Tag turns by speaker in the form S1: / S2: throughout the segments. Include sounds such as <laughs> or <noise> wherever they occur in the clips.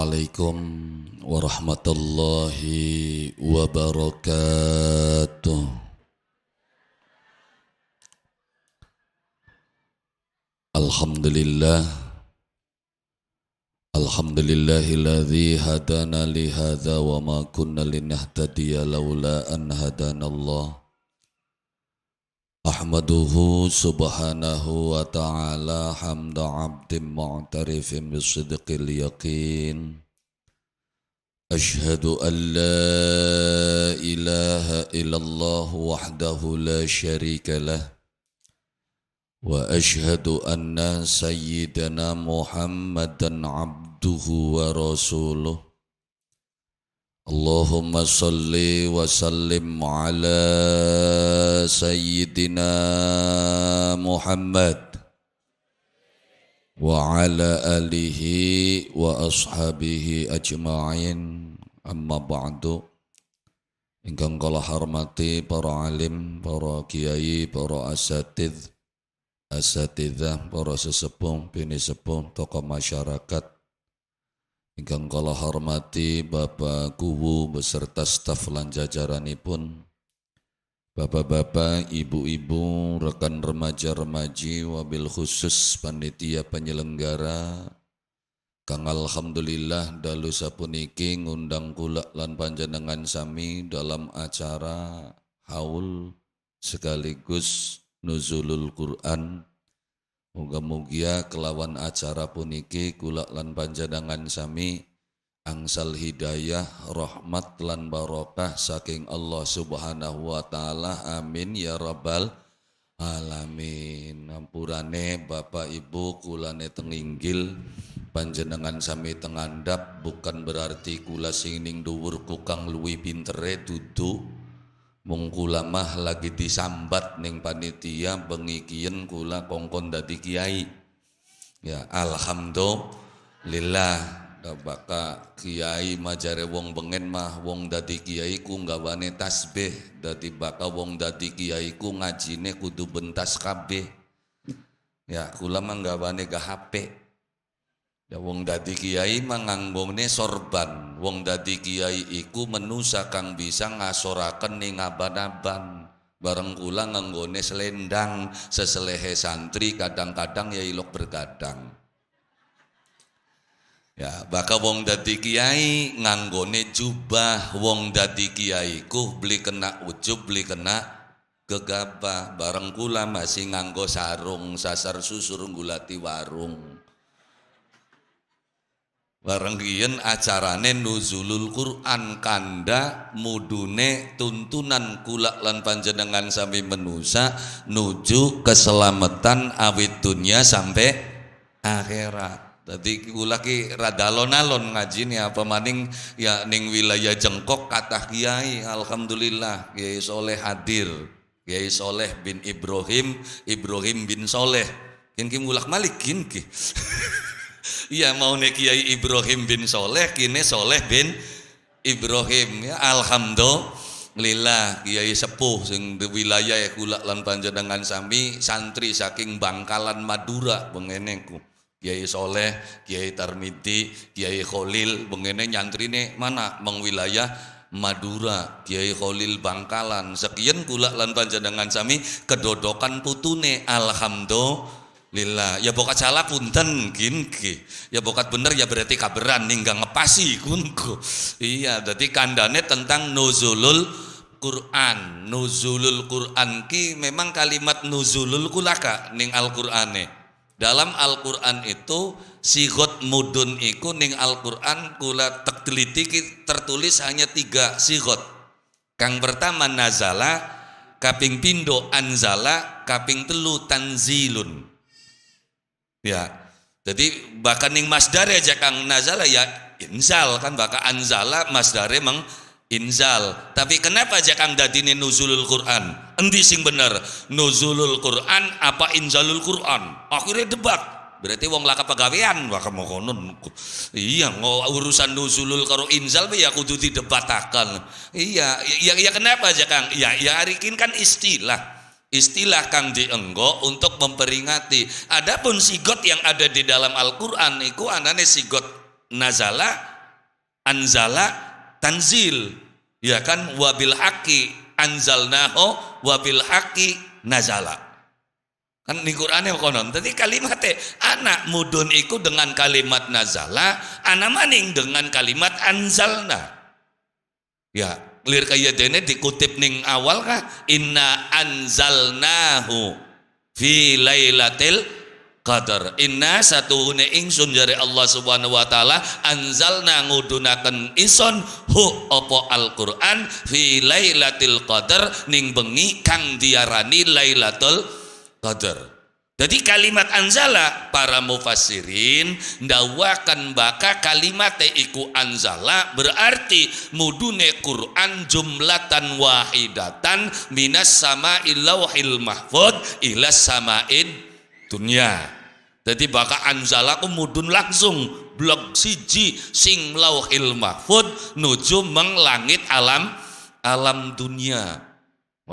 S1: Assalamualaikum warahmatullahi wabarakatuh. Alhamdulillah Alhamdulillahilladzi hadana li hadza wa ma kunna linahtadiya laula an hadanallah أحمده سبحانه وتعالى حمد عبد معترف بالصدق اليقين أشهد أن لا إله إلا الله وحده لا شريك له وأشهد أن سيدنا محمدا عبده ورسوله اللهم صل وسلم على سيدنا محمد وعلى آله وأصحابه أجمعين أما بعد Ingkang kala hormati para alim, para kiai, para asatid, asatidah, para sesepuh, bini sepuh, tokoh masyarakat, Ingkang kala hormati Bapak Kuwu beserta staf lan pun, Bapak-bapak, ibu-ibu, rekan remaja-remaji, wabil khusus panitia penyelenggara Kang Alhamdulillah dalu sapuniki ngundang kula lan panjenengan sami dalam acara haul sekaligus nuzulul Quran Muga-mugia kelawan acara puniki kula lan panjenengan sami angsal hidayah, rahmat lan barokah saking Allah Subhanahu wa taala. Amin ya rabbal alamin. Ampurane Bapak Ibu kulane tenginggil panjenengan sami tengandap bukan berarti kula sing ning dhuwur kukang luwi pintere duduk Wong kula mah lagi disambat ning panitia pengikian kula kongkon dadi kiai ya alhamdulillah baka kiai majare wong bengen mah wong dadi kiai ku gawane tasbih dadi baka wong dadi kiai ku ngajine kudu bentas kabeh ya kula mah gawane gak HP Ya wong dadi kiai manganggone sorban. Wong dadi kiai iku menusa kang bisa ngasoraken ning aban-aban. Bareng kula nganggone selendang seselehe santri kadang-kadang ya ilok bergadang. Ya, baka wong dadi kiai nganggone jubah, wong dadi kiai ku beli kena ujub, beli kena gegabah. Bareng kula masih nganggo sarung, sasar susur gulati warung. Bareng acarane nuzulul Quran kanda mudune tuntunan kulak lan panjenengan sampai menusa nuju keselamatan awit dunia sampai akhirat. Tadi kula ki rada alon-alon apa maning ya ning wilayah jengkok kata kiai alhamdulillah kiai soleh hadir. Kiai Soleh bin Ibrahim, Ibrahim bin Soleh. kini kim malik kini <laughs> Iya mau Nek Kiai Ibrahim bin Soleh, kini Soleh bin Ibrahim ya alhamdulillah Kiai sepuh sing di wilayah kula lan panjenengan sami santri saking Bangkalan Madura bengeneku Kiai Soleh, Kiai Tarmiti, Kiai Khalil bengene nyantrine mana mengwilayah wilayah Madura, Kiai Khalil Bangkalan. Sekian kula lan panjenengan sami kedodokan putune alhamdulillah lillah ya bokat salah punten kinki ya bokat bener ya berarti kaberan ninggang ngepasi kunku iya jadi kandane tentang nuzulul Quran nuzulul Quran ki memang kalimat nuzulul kulaka ning Al Qurane dalam Al Quran itu sigot mudun iku ning Al Quran kula tertulis hanya tiga sigot kang pertama nazala kaping pindo anzala kaping telu tanzilun Ya. Jadi bahkan ning masdar ya kang nazala ya inzal kan bahkan anzala masdare meng inzal. Tapi kenapa aja kang dadine nuzulul Quran? Endi sing bener? Nuzulul Quran apa inzalul Quran? Akhirnya debat. Berarti wong laka pegawean waka mokonon. Iya, urusan nuzulul karo inzal ya kudu didebatakan. Iya, iya iya kenapa aja kang? iya iya arikin kan istilah istilah kang dienggo untuk memperingati adapun sigot yang ada di dalam Al-Qur'an iku anane sigot nazala anzala tanzil ya kan wabil haqi anzalnahu wabil haqi nazala kan di yang konon tadi kalimatnya e, anak mudun iku dengan kalimat nazala anak maning dengan kalimat anzalna ya lir kaya dene dikutip ning awal kah inna anzalnahu fi lailatil qadar inna hune ingsun jari Allah subhanahu wa ta'ala anzalna ngudunakan ison hu opo Al-Quran fi lailatil qadar ning bengi kang diarani lailatul qadar jadi kalimat anzala para mufasirin ndawakan baka kalimat teiku anzala berarti mudune Quran jumlatan wahidatan minas sama ilauhil mahfud ilas samain dunia. Jadi baka anzala ku mudun langsung blok siji sing lauhil mahfud nuju menglangit alam alam dunia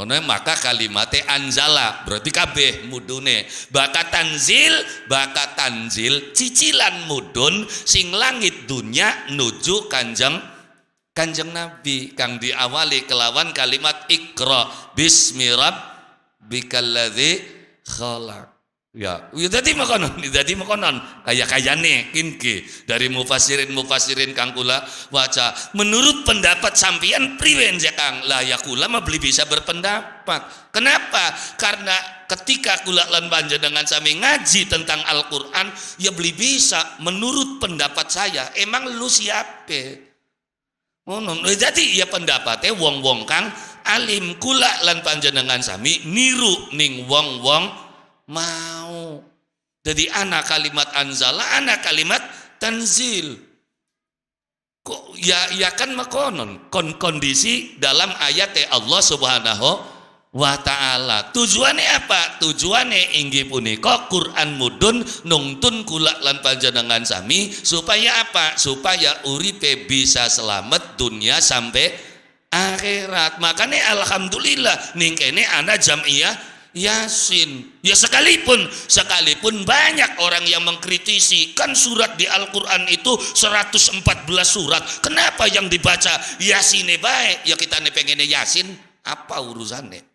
S1: maka kalimatnya anzala berarti kabeh mudune. Baka tanzil, baka tanzil cicilan mudun sing langit dunya nuju kanjeng kanjeng Nabi kang diawali kelawan kalimat ikra bismi rabbikal khalaq. Ya, jadi ya jadi makanan <laughs> kayak kaya nih kinki dari mufasirin-mufasirin Kang Kula waca. Menurut pendapat sampean priwen ya Kang? Lah ya kula mah beli bisa berpendapat. Kenapa? Karena ketika kula lan dengan sami ngaji tentang Al-Qur'an, ya beli bisa menurut pendapat saya. Emang lu siapa? no. Nah, jadi ya pendapatnya wong-wong Kang alim kula lan panjenengan sami niru ning wong-wong mau. Jadi anak kalimat anzala, anak kalimat tanzil. Kok ya ya kan makonon kon kondisi dalam ayat ya Allah Subhanahu wa taala. Tujuannya apa? Tujuannya inggi puniko Quran mudun nungtun kulak lan panjenengan sami supaya apa? Supaya uripe bisa selamat dunia sampai akhirat. Makanya alhamdulillah Ningkene anak jam iya. Yasin. Ya sekalipun, sekalipun banyak orang yang mengkritisi, kan surat di Al-Quran itu 114 surat. Kenapa yang dibaca Yasin baik? Ya kita nih pengennya Yasin, apa urusannya?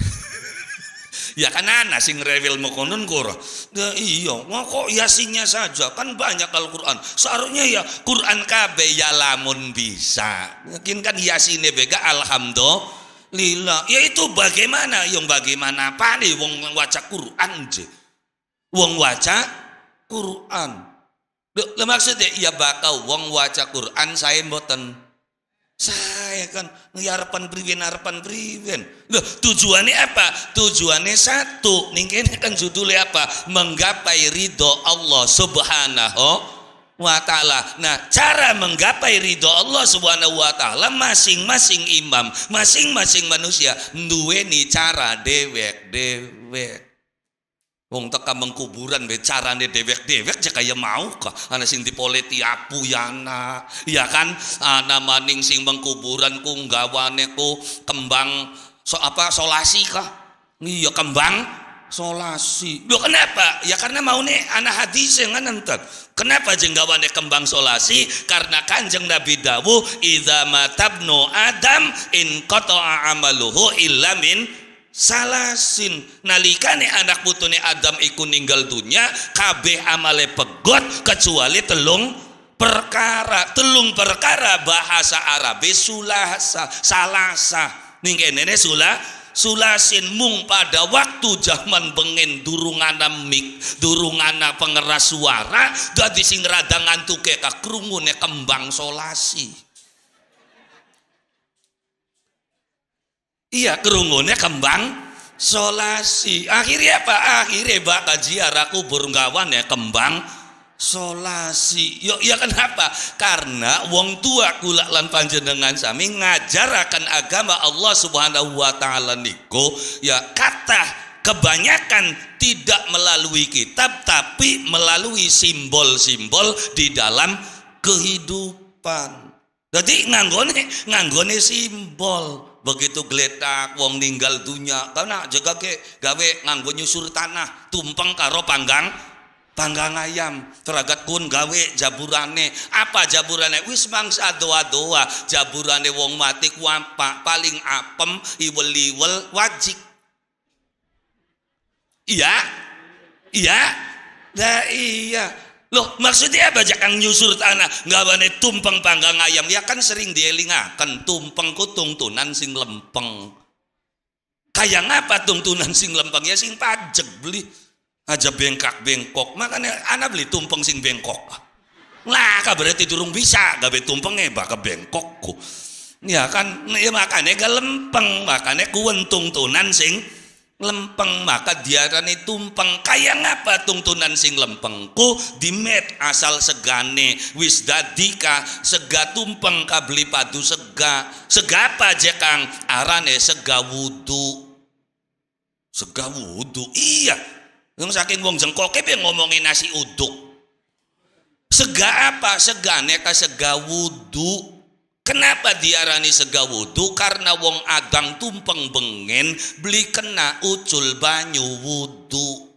S1: <laughs> ya kan anak sing rewel mokonon kora. Nah, ya iya, wah kok Yasinnya saja, kan banyak Al-Quran. Seharusnya ya Quran KB ya lamun bisa. Mungkin kan Yasin bega alhamdulillah lila yaitu bagaimana yang bagaimana apa nih wong waca Quran je wong waca Quran Lo maksudnya ya bakal wong waca Quran saya mboten saya kan ngiarapan priwen arapan priwen Loh, tujuannya apa tujuannya satu nih kan judulnya apa menggapai ridho Allah subhanahu wa ta'ala. Nah, cara menggapai ridho Allah subhanahu wa ta'ala masing-masing imam, masing-masing manusia nduweni cara dewek-dewek. Wong teka mengkuburan be nih dewek-dewek aja kaya mau kah Anak sing politi apu yana ya kan Anak maning sing mengkuburan ku nggawane ku kembang so apa solasi kah iya kembang solasi. Loh kenapa? Ya karena mau nih anak hadis yang kan nonton. Kenapa jenggawane kembang solasi? Karena kanjeng Nabi Dawu idza tabno adam in koto amaluhu ilamin salasin. salasin nalikane anak putune Adam iku ninggal dunia kabeh amale pegot kecuali telung perkara telung perkara bahasa Arabe sulasa salasa ning kenene sulah Sulasin mung pada waktu zaman bengen durungana mik durungana pengeras suara dadi sing rada ngantuke kerungunnya kembang solasi iya kerungunnya kembang solasi akhirnya apa akhirnya bakal ziarah kubur gawan ya kembang solasi yo ya kenapa karena wong tua kula lan panjenengan sami ngajarakan agama Allah Subhanahu wa taala niku ya kata kebanyakan tidak melalui kitab tapi melalui simbol-simbol di dalam kehidupan jadi nganggone nganggone simbol begitu geletak wong ninggal dunia karena jaga ke gawe nganggo nyusur tanah tumpeng karo panggang panggang ayam teragat kun gawe jaburane apa jaburane wis mangsa doa-doa jaburane wong mati wampa paling apem iwel liwel wajik iya iya lah iya loh maksudnya apa jangan nyusur tanah bane tumpeng panggang ayam ya kan sering dielingakan tumpeng kutung tunan sing lempeng kayak ngapa tuntunan sing lempeng ya sing pajek beli aja bengkak-bengkok. Makanya anak beli tumpeng sing bengkok. Lah kabarnya tidurung bisa, gak gawe tumpengnya bakal bengkokku. Ya kan, ya makanya gak lempeng, makanya kuentung tunan sing lempeng maka diarani tumpeng kaya ngapa tuntunan sing lempengku dimet asal segane wis dadika sega tumpeng kabli padu sega sega apa aja arane sega wudu sega wudu iya yang saking wong jengkol kepe ngomongin nasi uduk. Sega apa? Sega neta sega wudu. Kenapa diarani sega wudu? Karena wong agang tumpeng bengen beli kena ucul banyu wudu.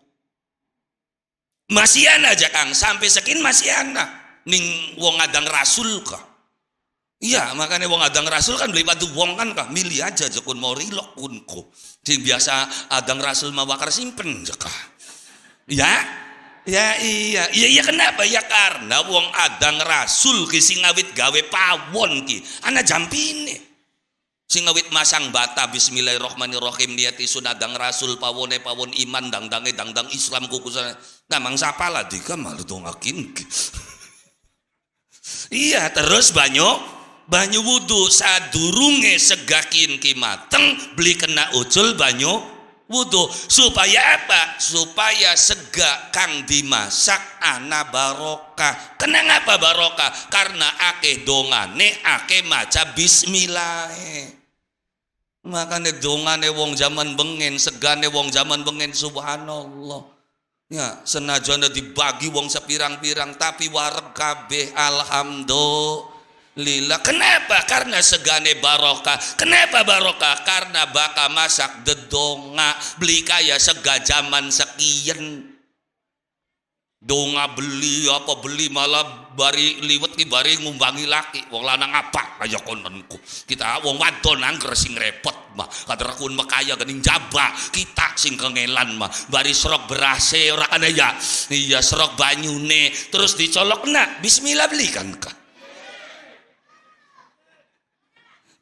S1: ana aja Kang, sampai sekin ana Ning wong agang rasul kah? Iya, makanya wong adang rasul kan beli batu wong kan kah milih aja jekun mau rilok kunku. Sing biasa adang rasul mawakar simpen jekah. Ya? Ya iya. iya iya kenapa? Ya karena wong adang rasul ki sing awit gawe pawon ki. Ana jampine. Sing awit masang bata bismillahirrahmanirrahim niati sunadang rasul pawone pawon iman dangdange dangdang Islam kukusane. Nah sapa lah dika malu dongakin. <laughs> iya terus banyak banyu wudhu sadurunge segakin ki mateng beli kena ucul banyu wudhu supaya apa supaya sega kang dimasak ana barokah kenang apa barokah karena ake dongane ake maca bismillah makanya dongane wong zaman bengen segane wong zaman bengen subhanallah ya senajana dibagi wong sepirang-pirang tapi warga kabeh alhamdulillah lila kenapa karena segane barokah kenapa barokah karena bakal masak dedonga beli kaya segajaman sekian donga beli apa beli malah bari liwet ki bari ngumbangi laki wong lanang apa kaya konenku kita wong wadon angker sing repot mah kader kaderakun makaya gening jaba kita sing kengelan mah bari serok berase ora kana ya iya serok banyune terus dicolok nak bismillah belikan kah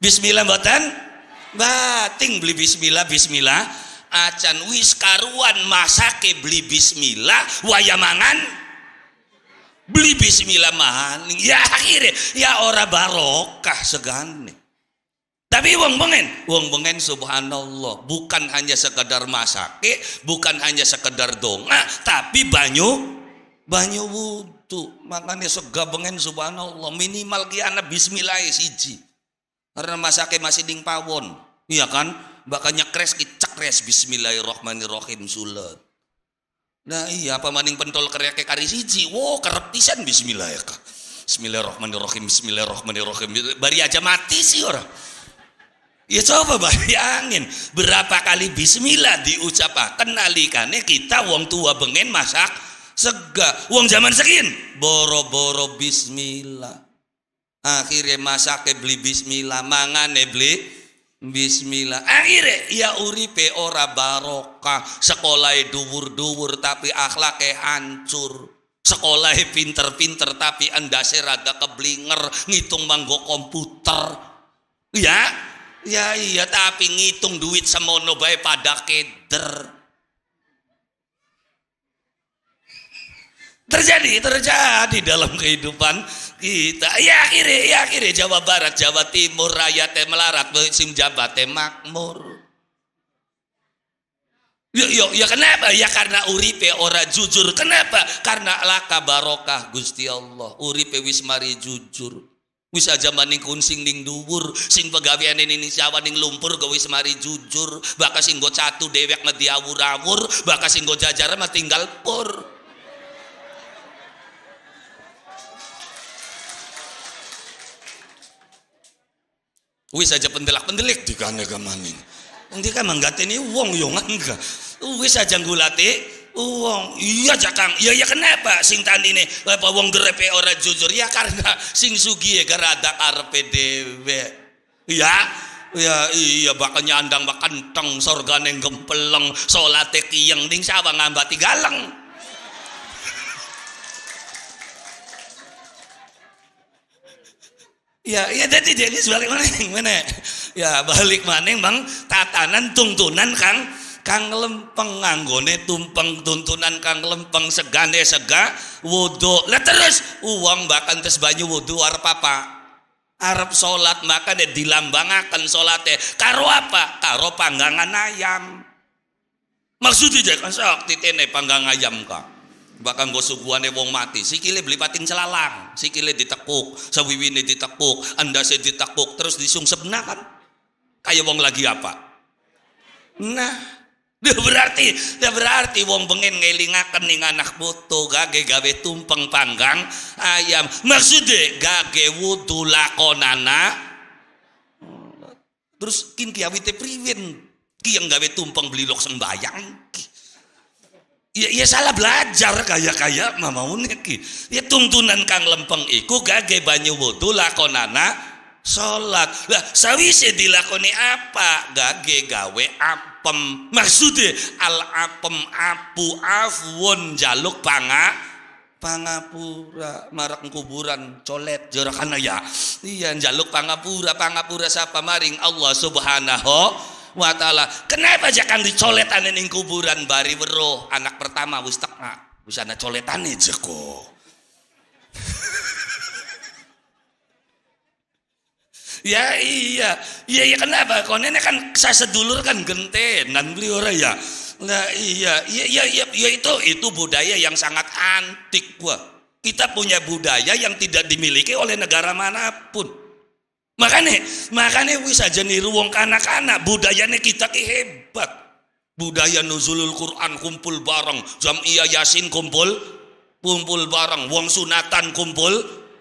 S1: Bismillah mboten? Bating beli bismillah bismillah acan wis karuan masake beli bismillah wayamangan. beli bismillah mahal. ya akhirnya ya ora barokah segane tapi wong bengen, wong bengen subhanallah, bukan hanya sekedar masake, bukan hanya sekedar donga, tapi banyu banyu wudu. Makanya sega bengen subhanallah, minimal ki anak bismillah siji. Karena masaknya masih ding pawon. Iya kan? Bakanya kres kicak kres bismillahirrahmanirrahim sulat. Nah iya apa maning pentol kerek kari siji. Wow kerep pisan bismillah ya kak. Bismillahirrahmanirrahim, bismillahirrahmanirrahim. Bari aja mati sih orang. Ya coba bayangin berapa kali bismillah diucapkan alikane kita wong tua bengen masak sega wong zaman sekin boro-boro bismillah akhirnya masa beli bismillah mangane beli bismillah akhirnya ya uripe ora barokah sekolah e duwur-duwur tapi akhlake hancur sekolah e pinter-pinter tapi andase rada keblinger ngitung manggo komputer ya ya iya tapi ngitung duit semono bae pada keder terjadi terjadi dalam kehidupan kita ya kiri ya iya, kiri Jawa Barat Jawa Timur raya teh melarat jabat teh makmur Yo, yo, ya kenapa? Ya karena uripe ora jujur. Kenapa? Karena laka barokah Gusti Allah. Uripe wis mari jujur. Wis aja maning kunsing ning dhuwur, sing ini ning Jawa ning lumpur gawe wis mari jujur. Bakas sing go catu dewek medi awur-awur, bakas sing go jajar mah tinggal pur. Wis saja pendelak-pendelik di kana Nanti kan ka ini wong yo ngangga. Wis aja gulati uang iya jakang iya iya kenapa sing ini apa uong gerepe orang jujur ya karena sing sugi ya karada ada RPDW. iya ya iya andang iya, nyandang bakal sorga neng gempeleng solatek iyang ning sawang ngambati galeng Ya, ya jadi jadi balik maning mana? <laughs> Ya balik maning bang tatanan tuntunan kang kang lempeng nganggone tumpeng tuntunan kang lempeng segane sega wudhu. Lah terus uang bahkan terus banyu wudhu arep apa? Arab solat, maka dia dilambangakan solatnya. karo apa? Karo panggangan ayam. Maksudnya jangan sok titene panggang ayam kang bakal go suguane wong mati sikile beli pating celalang sikile ditekuk sawiwine ditekuk anda andase ditekuk terus disung nah kan kayak wong lagi apa nah dia <laughs> berarti, dia berarti wong pengen ngelingaken ning anak buto gage gawe tumpeng panggang ayam. Maksude gage wudu lakonana. Terus kin kiawite te priwin? Ki yang gawe tumpeng beli lok sembayang. Ki. Ya, ya salah belajar kayak kayak mama unik. Ya tuntunan kang lempeng iku gage banyu wudu lakonana sholat Lah sawise dilakoni apa? Gage gawe apem. Maksudnya al apem apu afwon jaluk panga pangapura marak kuburan colet jorokanaya. ya. Iya jaluk pangapura pangapura siapa maring Allah Subhanahu wa taala kenapa jangan dicoletan ini kuburan bari weruh anak pertama wis bisa ah, wis ana coletane jeko <laughs> Ya iya, iya iya kenapa? Kau nenek kan saya sedulur kan gentenan beli orang ya. Nah iya, iya iya iya, iya itu itu budaya yang sangat antik gua. Kita punya budaya yang tidak dimiliki oleh negara manapun. Makanya, makanya wis aja nih ruang kanak-kanak, budayanya kita ki hebat. Budaya nuzulul Quran kumpul bareng, jam iya yasin kumpul, kumpul bareng, wong sunatan kumpul,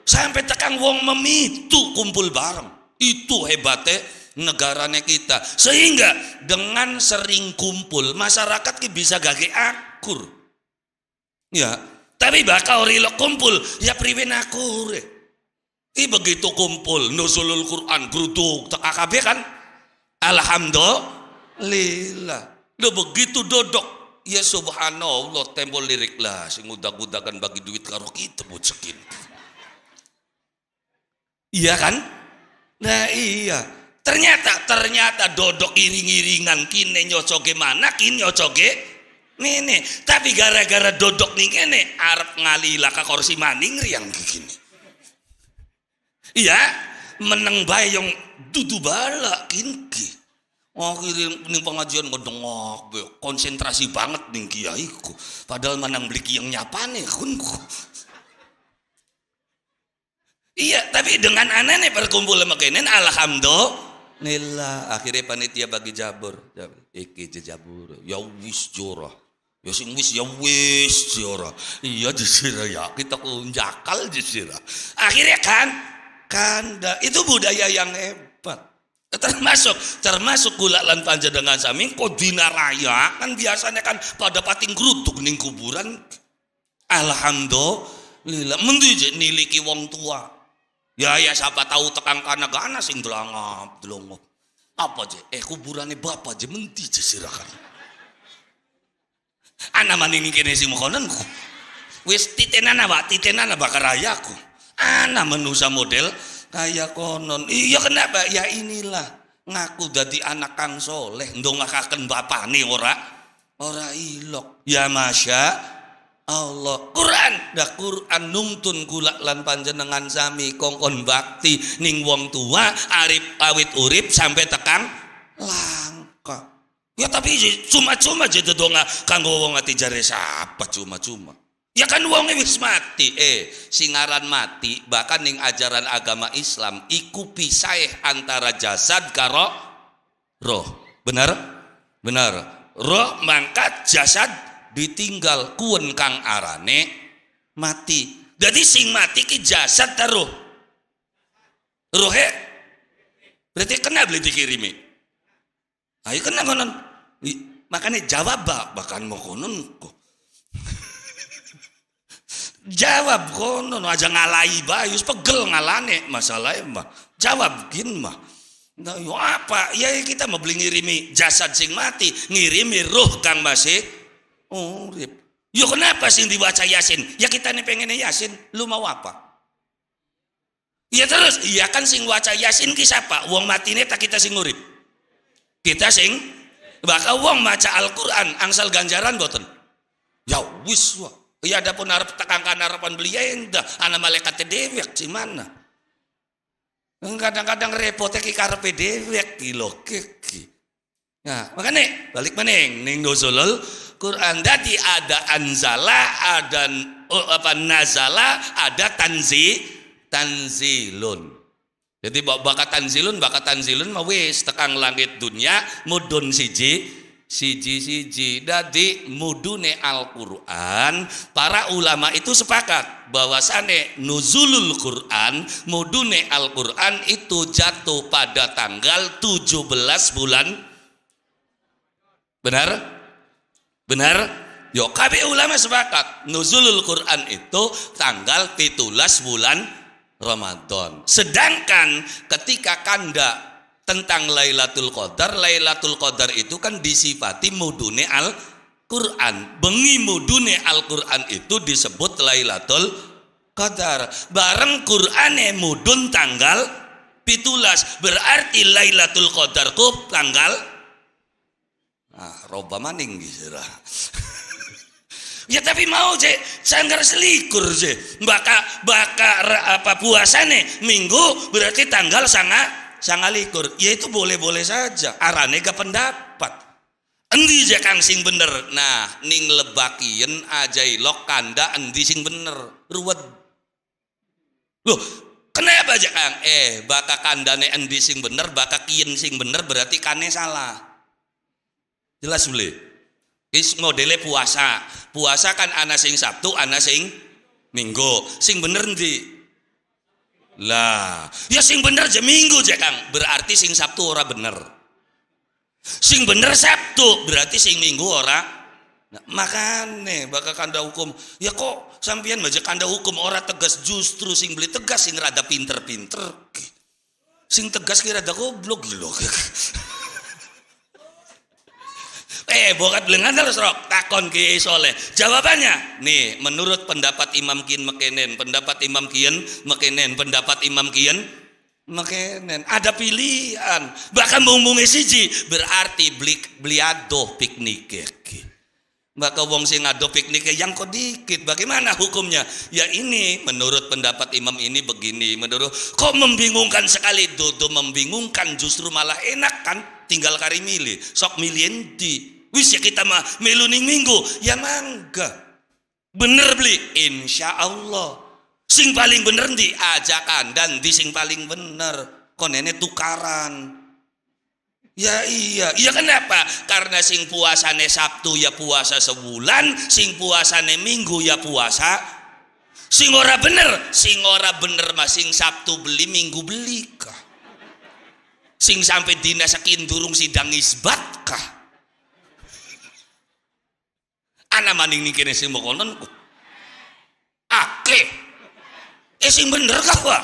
S1: sampai tekan wong memitu kumpul bareng. Itu hebatnya negaranya kita. Sehingga dengan sering kumpul, masyarakat ki bisa gage akur. Ya, tapi bakal rilo kumpul, ya priwen akur. eh. I begitu kumpul nuzulul Quran geruduk AKB kan? Alhamdulillah. Lo begitu dodok. Ya subhanallah tembol lirik lah sing udag-udagan bagi duit karo kita sekin. Iya kan? Nah iya. Ternyata ternyata dodok iring-iringan kini nyocoge mana kini nyocoge nene. Tapi gara-gara dodok nih kene arep ngalilah ke kursi maning riang begini. Iya, meneng bae yang dudu bala kinki. Akhirnya ini pengajian ngedengok, be. konsentrasi banget nih kiai ku. Padahal menang beli yang nyapane kunku. Iya, tapi dengan anane berkumpul sama kene, alhamdulillah. Akhirnya panitia bagi jabur. Iki jabur, ya wis jorah. Ya sing wis ya wis jora. Iya jisira ya. Kita kunjakal jisira. Akhirnya kan kanda. Itu budaya yang hebat. Termasuk termasuk gula lan dengan samin kok dina raya kan biasanya kan pada pating grutuk ning kuburan. Alhamdulillah menduji niliki wong tua. Ya ya siapa tahu tekan kana ganas sing delangap delongop. Apa je? Eh kuburannya bapak je menti je sirakan. Anak maning kene si mukonan Wis titenan apa? Titenan apa ayaku. Anak manusia model kayak konon. Iya kenapa? Ya inilah ngaku jadi anak kang soleh bapak nih ora ora ilok. Ya masya Allah Quran dah Quran nungtun gulak lan panjenengan sami kongkon bakti ning wong tua arip awit urip sampai tekan langka ya tapi cuma-cuma jadi donga kanggo wong ati jare siapa cuma-cuma Ya kan uangnya e wis mati. Eh, singaran mati bahkan yang ajaran agama Islam iku pisah antara jasad karo roh. benar benar Roh mangkat jasad ditinggal kuen kang arane mati. Jadi sing mati ki jasad taruh. Rohe berarti kena beli dikirimi. Ayo kena konon. Makanya jawab bahkan mau konon kok jawab kono aja ngalai bayus pegel ngalane masalah ya, mah jawab gin mah nah, yo apa ya kita mau beli ngirimi jasad sing mati ngirimi roh kang masih urip oh, yo kenapa sing dibaca yasin ya kita nih pengennya yasin lu mau apa ya terus, iya kan sing waca yasin ki siapa? mati nih tak kita sing urip. Kita sing bakal uang maca alquran angsal ganjaran boten. Ya wis wah. Iya ada pun harap tekangkan harapan belia indah ya anak malaikat dewek si mana? Kadang-kadang repotnya ki karpe dewek kilo keki. Nah ya, makanya balik meneng neng dozolol Quran tadi ada anzala, ada oh, apa nazala, ada tanzi, tanzilun. Jadi bakat tanzilun, bakat tanzilun mah wis tekang langit dunia mudun siji siji-siji dadi mudune Al-Qur'an para ulama itu sepakat bahwasane nuzulul Qur'an mudune Al-Qur'an itu jatuh pada tanggal 17 bulan benar benar yo kabe ulama sepakat nuzulul Qur'an itu tanggal 17 bulan Ramadan sedangkan ketika kanda tentang Lailatul Qadar. Lailatul Qadar itu kan disifati mudune Al-Qur'an. Bengi mudune Al-Qur'an itu disebut Lailatul Qadar. Bareng Quran mudun tanggal pitulas. Berarti Lailatul Qadar ku tanggal Nah, roba maning gitu <laughs> ya tapi mau cek nggak selikur cek baka baka apa nih minggu berarti tanggal sangat sangalikur ya itu boleh-boleh saja arane gak pendapat endi je kang sing bener nah ning lebakien ajai lok kanda endi sing bener ruwet loh kenapa aja kang eh baka kandane endi sing bener baka kien sing bener berarti kane salah jelas boleh is modele puasa puasa kan ana sing sabtu ana sing minggu sing bener endi lah ya sing bener je minggu je kang berarti sing sabtu ora bener sing bener sabtu berarti sing minggu ora nah, makane bakal kanda hukum ya kok sampean baca kanda hukum ora tegas justru sing beli tegas sing rada pinter-pinter sing tegas kira rada goblok lho <laughs> eh bokat belengan terus serok, takon kiai soleh jawabannya nih menurut pendapat Imam Kien Mekenen pendapat Imam Kien Mekenen pendapat Imam Kien Mekenen ada pilihan bahkan menghubungi siji berarti beli beli beliado piknik maka wong sing ngado piknik ya yang kok dikit. Bagaimana hukumnya? Ya ini menurut pendapat imam ini begini. Menurut kok membingungkan sekali dodo membingungkan justru malah enak kan tinggal kari milih. Sok milih enti. Wis ya kita mah meluning minggu ya mangga. Bener beli insya Allah. Sing paling bener di ajakan dan di sing paling bener konene tukaran Ya iya, iya kenapa? Karena sing puasane Sabtu ya puasa sebulan, sing puasane Minggu ya puasa. Sing ora bener, sing ora bener mas sing Sabtu beli Minggu beli kah? Sing sampai dina sakin durung sidang isbat kah? Anak maning nih kene sing mau konon. Ake. Eh sing bener kah, wah?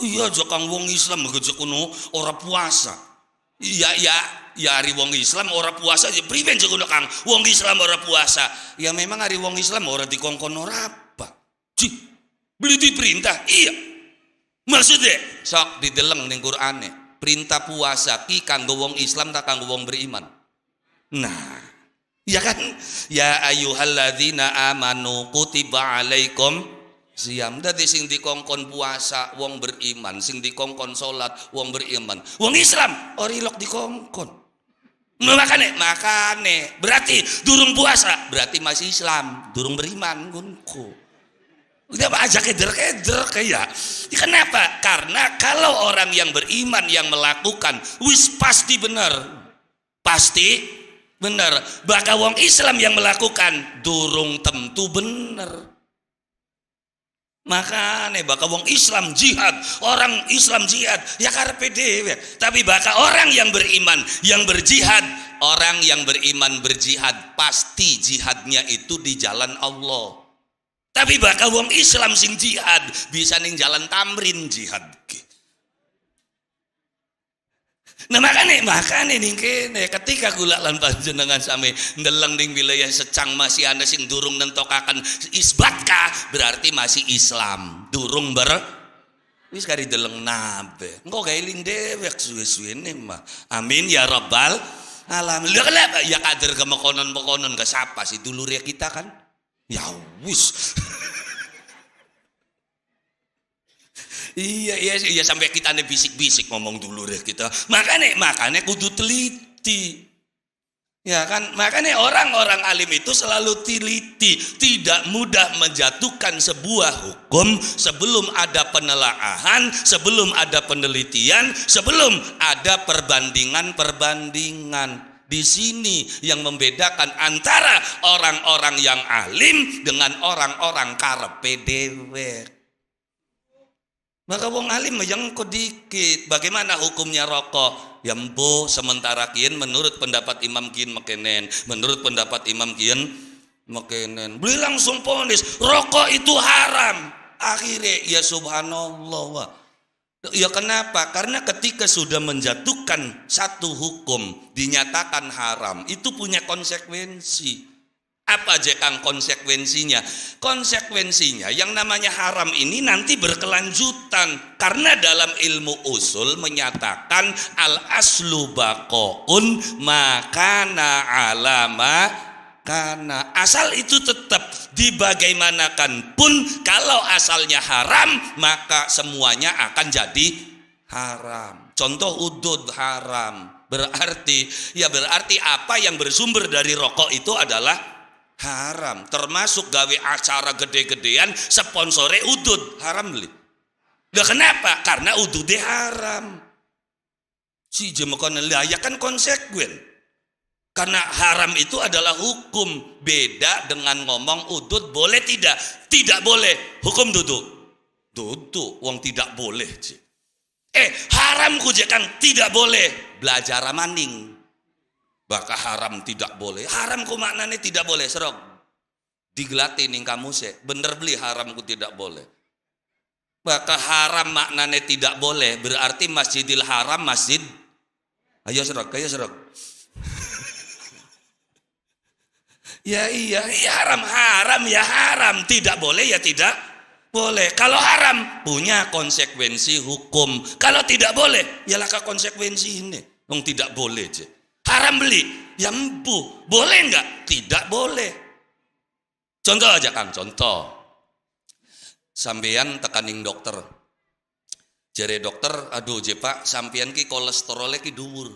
S1: Oh iya aja kang wong Islam gejo kuno ora puasa. Iya iya, ya hari wong Islam ora puasa ya priben kuno kang wong Islam ora puasa. Ya memang hari wong Islam ora dikongkon ora apa. Ji beli di perintah. Iya. Maksudnya sok dideleng ning Qur'ane. Perintah puasa ki kanggo wong Islam tak kanggo wong beriman. Nah, ya kan? Ya ayyuhalladzina amanu kutiba alaikum Siam dadi sing dikongkon puasa wong beriman, sing dikongkon salat wong beriman. Wong Islam ora ilok dikongkon. Nah, makane, makane. Berarti durung puasa, berarti masih Islam, durung beriman ngunku. Udah aja keder-keder kayak. Ya, kenapa? Karena kalau orang yang beriman yang melakukan wis pasti benar. Pasti benar. Bahkan wong Islam yang melakukan durung tentu benar. Makanya bakal wong Islam jihad, orang Islam jihad, ya karena PD Tapi bakal orang yang beriman, yang berjihad, orang yang beriman berjihad, pasti jihadnya itu di jalan Allah. Tapi bakal wong Islam sing jihad, bisa nih jalan tamrin jihad. Ki. Nah makanya, makanya nih kene ketika gula lan panjenengan sami ndeleng ning wilayah secang masih ana sing durung nentokaken isbatka berarti masih Islam, durung ber wis kari deleng nabe. Engko kaeling dewek suwe nih mah. Amin ya rabbal alamin. Lha ya kader kemekonon-mekonon ke sapa sih dulur ya kita kan. Ya wis. iya iya iya sampai kita nih bisik-bisik ngomong dulu deh kita makanya makanya kudu teliti Ya kan, makanya orang-orang alim itu selalu teliti, tidak mudah menjatuhkan sebuah hukum sebelum ada penelaahan, sebelum ada penelitian, sebelum ada perbandingan-perbandingan. Di sini yang membedakan antara orang-orang yang alim dengan orang-orang karpe dewek. Maka wong alim yang kodikit Bagaimana hukumnya rokok? Ya mbo, sementara kian menurut pendapat Imam kian makinen. menurut pendapat Imam kian makinen. Beli langsung ponis, rokok itu haram. Akhirnya ya subhanallah. Wah. Ya kenapa? Karena ketika sudah menjatuhkan satu hukum dinyatakan haram, itu punya konsekuensi. Apa aja Kang konsekuensinya? Konsekuensinya yang namanya haram ini nanti berkelanjutan karena dalam ilmu usul menyatakan al aslu baqaun na alama karena asal itu tetap di bagaimanakan pun kalau asalnya haram maka semuanya akan jadi haram contoh udud haram berarti ya berarti apa yang bersumber dari rokok itu adalah haram termasuk gawe acara gede-gedean sponsore udud haram li Gak kenapa? Karena udut haram. Si jemukan layak kan konsekuen. Karena haram itu adalah hukum. Beda dengan ngomong udud boleh tidak. Tidak boleh. Hukum duduk. Duduk. uang tidak boleh. Eh haram kujekan tidak boleh. Belajar maning Bakal haram tidak boleh. Haram ku maknanya tidak boleh, serok. Digelati ning kamu se. Bener beli haram ku tidak boleh. Bakal haram maknanya tidak boleh. Berarti masjidil haram masjid. Ayo serok, ayo serok. <laughs> ya iya, ya haram, haram, ya haram. Tidak boleh, ya tidak boleh. Kalau haram punya konsekuensi hukum. Kalau tidak boleh, ya laka konsekuensi ini. Yang tidak boleh, cek haram beli ya empu boleh nggak tidak boleh contoh aja kan, contoh sampean tekaning dokter jere dokter aduh je pak sampean ki kolesterolnya ki dhuwur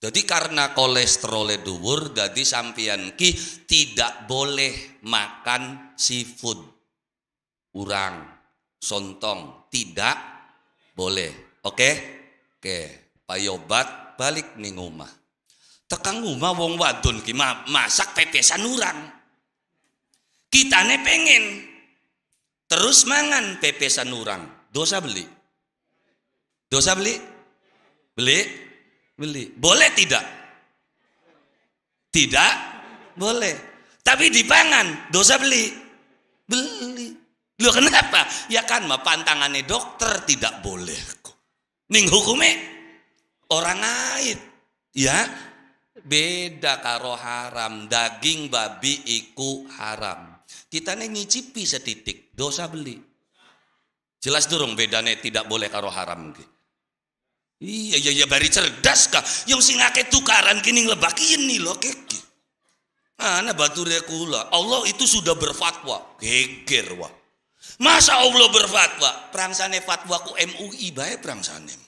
S1: jadi karena kolesterolnya dhuwur jadi sampean ki tidak boleh makan seafood urang sontong tidak boleh oke okay? oke okay. payobat balik ning omah tekang rumah wong wadon ki masak pepesan urang kita ne pengen terus mangan pepesan urang dosa beli dosa beli beli beli boleh tidak tidak boleh tapi dipangan dosa beli beli lo kenapa ya kan mah pantangannya dokter tidak boleh ning hukumnya orang lain ya Beda karo haram, daging babi iku haram. Kita nih ngicipi setitik, dosa beli. Jelas dong bedanya tidak boleh karo haram Iya iya iya bari cerdas kah. Yang sing akeh tukaran kini nglebakin iya nih loh keki. mana batu rekula. Allah itu sudah berfatwa. Geger wah. Masa Allah berfatwa? Prangsane fatwa ku MUI bae prangsane.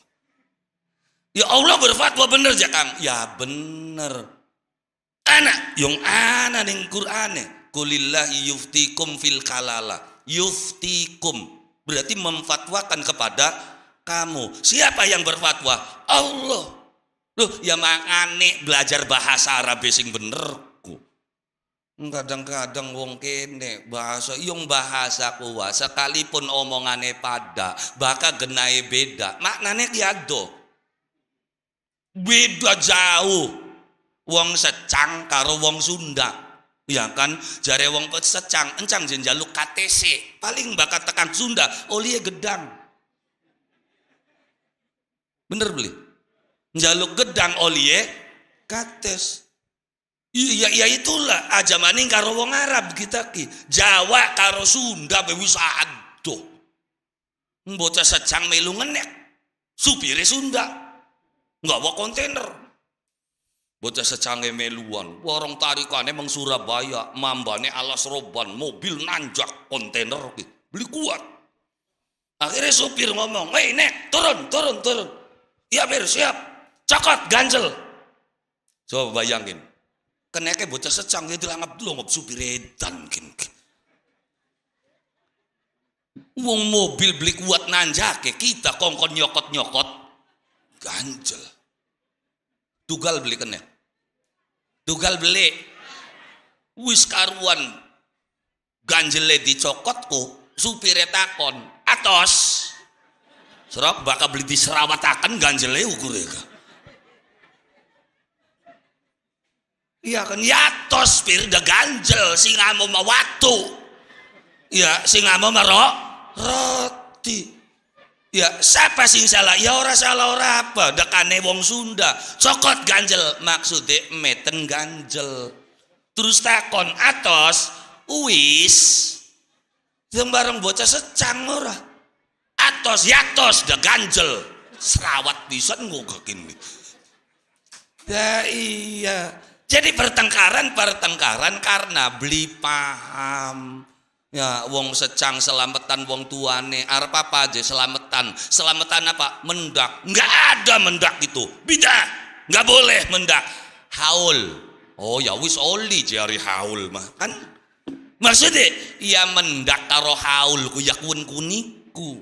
S1: Ya Allah berfatwa bener ya Kang. Ya bener. Anak, yang anak ning Qur'ane. Kulillahi yuftikum fil kalala. Yuftikum. Berarti memfatwakan kepada kamu. Siapa yang berfatwa? Allah. Loh, ya mangane belajar bahasa Arab sing bener ku. Kadang-kadang wong kene bahasa yang bahasa kuwa sekalipun omongane pada, bakal genai beda. Maknane kiado beda jauh wong secang karo wong Sunda ya kan jare wong secang encang jenjaluk KTC paling bakat tekan Sunda oli e gedang bener beli jaluk gedang oliye kates iya iya, iya itulah aja maning karo wong Arab kita ki Jawa karo Sunda bewis aduh bocah secang melu ngenek supire Sunda Enggak bawa kontainer bocah secanggih meluan warung tarikannya emang Surabaya mambane alas roban mobil nanjak kontainer oke, beli kuat akhirnya supir ngomong hei nek turun turun turun ya bir siap cokot ganjel coba bayangin keneknya bocah itu langap dulu ngop supir edan kin, mobil beli kuat nanjake ya, kita kongkon nyokot nyokot ganjel tugal beli kene, tugal beli wis karuan ganjele dicokotku supire takon atos serap bakal beli diserawatakan ganjele ya. Kan? iya kan ya atos pir udah ganjel sing mau mawatu ya sing amo merok roti ya siapa sih yang salah ya orang salah orang apa dekane wong Sunda cokot ganjel maksudnya meten ganjel terus takon atos uis, sembarang bocah secang ora atos yatos ya, de ganjel serawat bisa ngogekin ya iya jadi pertengkaran pertengkaran karena beli paham Ya, wong secang selamatan wong tuane, arep apa aja selamatan. Selamatan apa? Mendak. Enggak ada mendak itu. bida, Enggak boleh mendak. Haul. Oh ya wis oli jari haul mah. Kan maksudnya ya mendak karo haul ku yakun kuniku.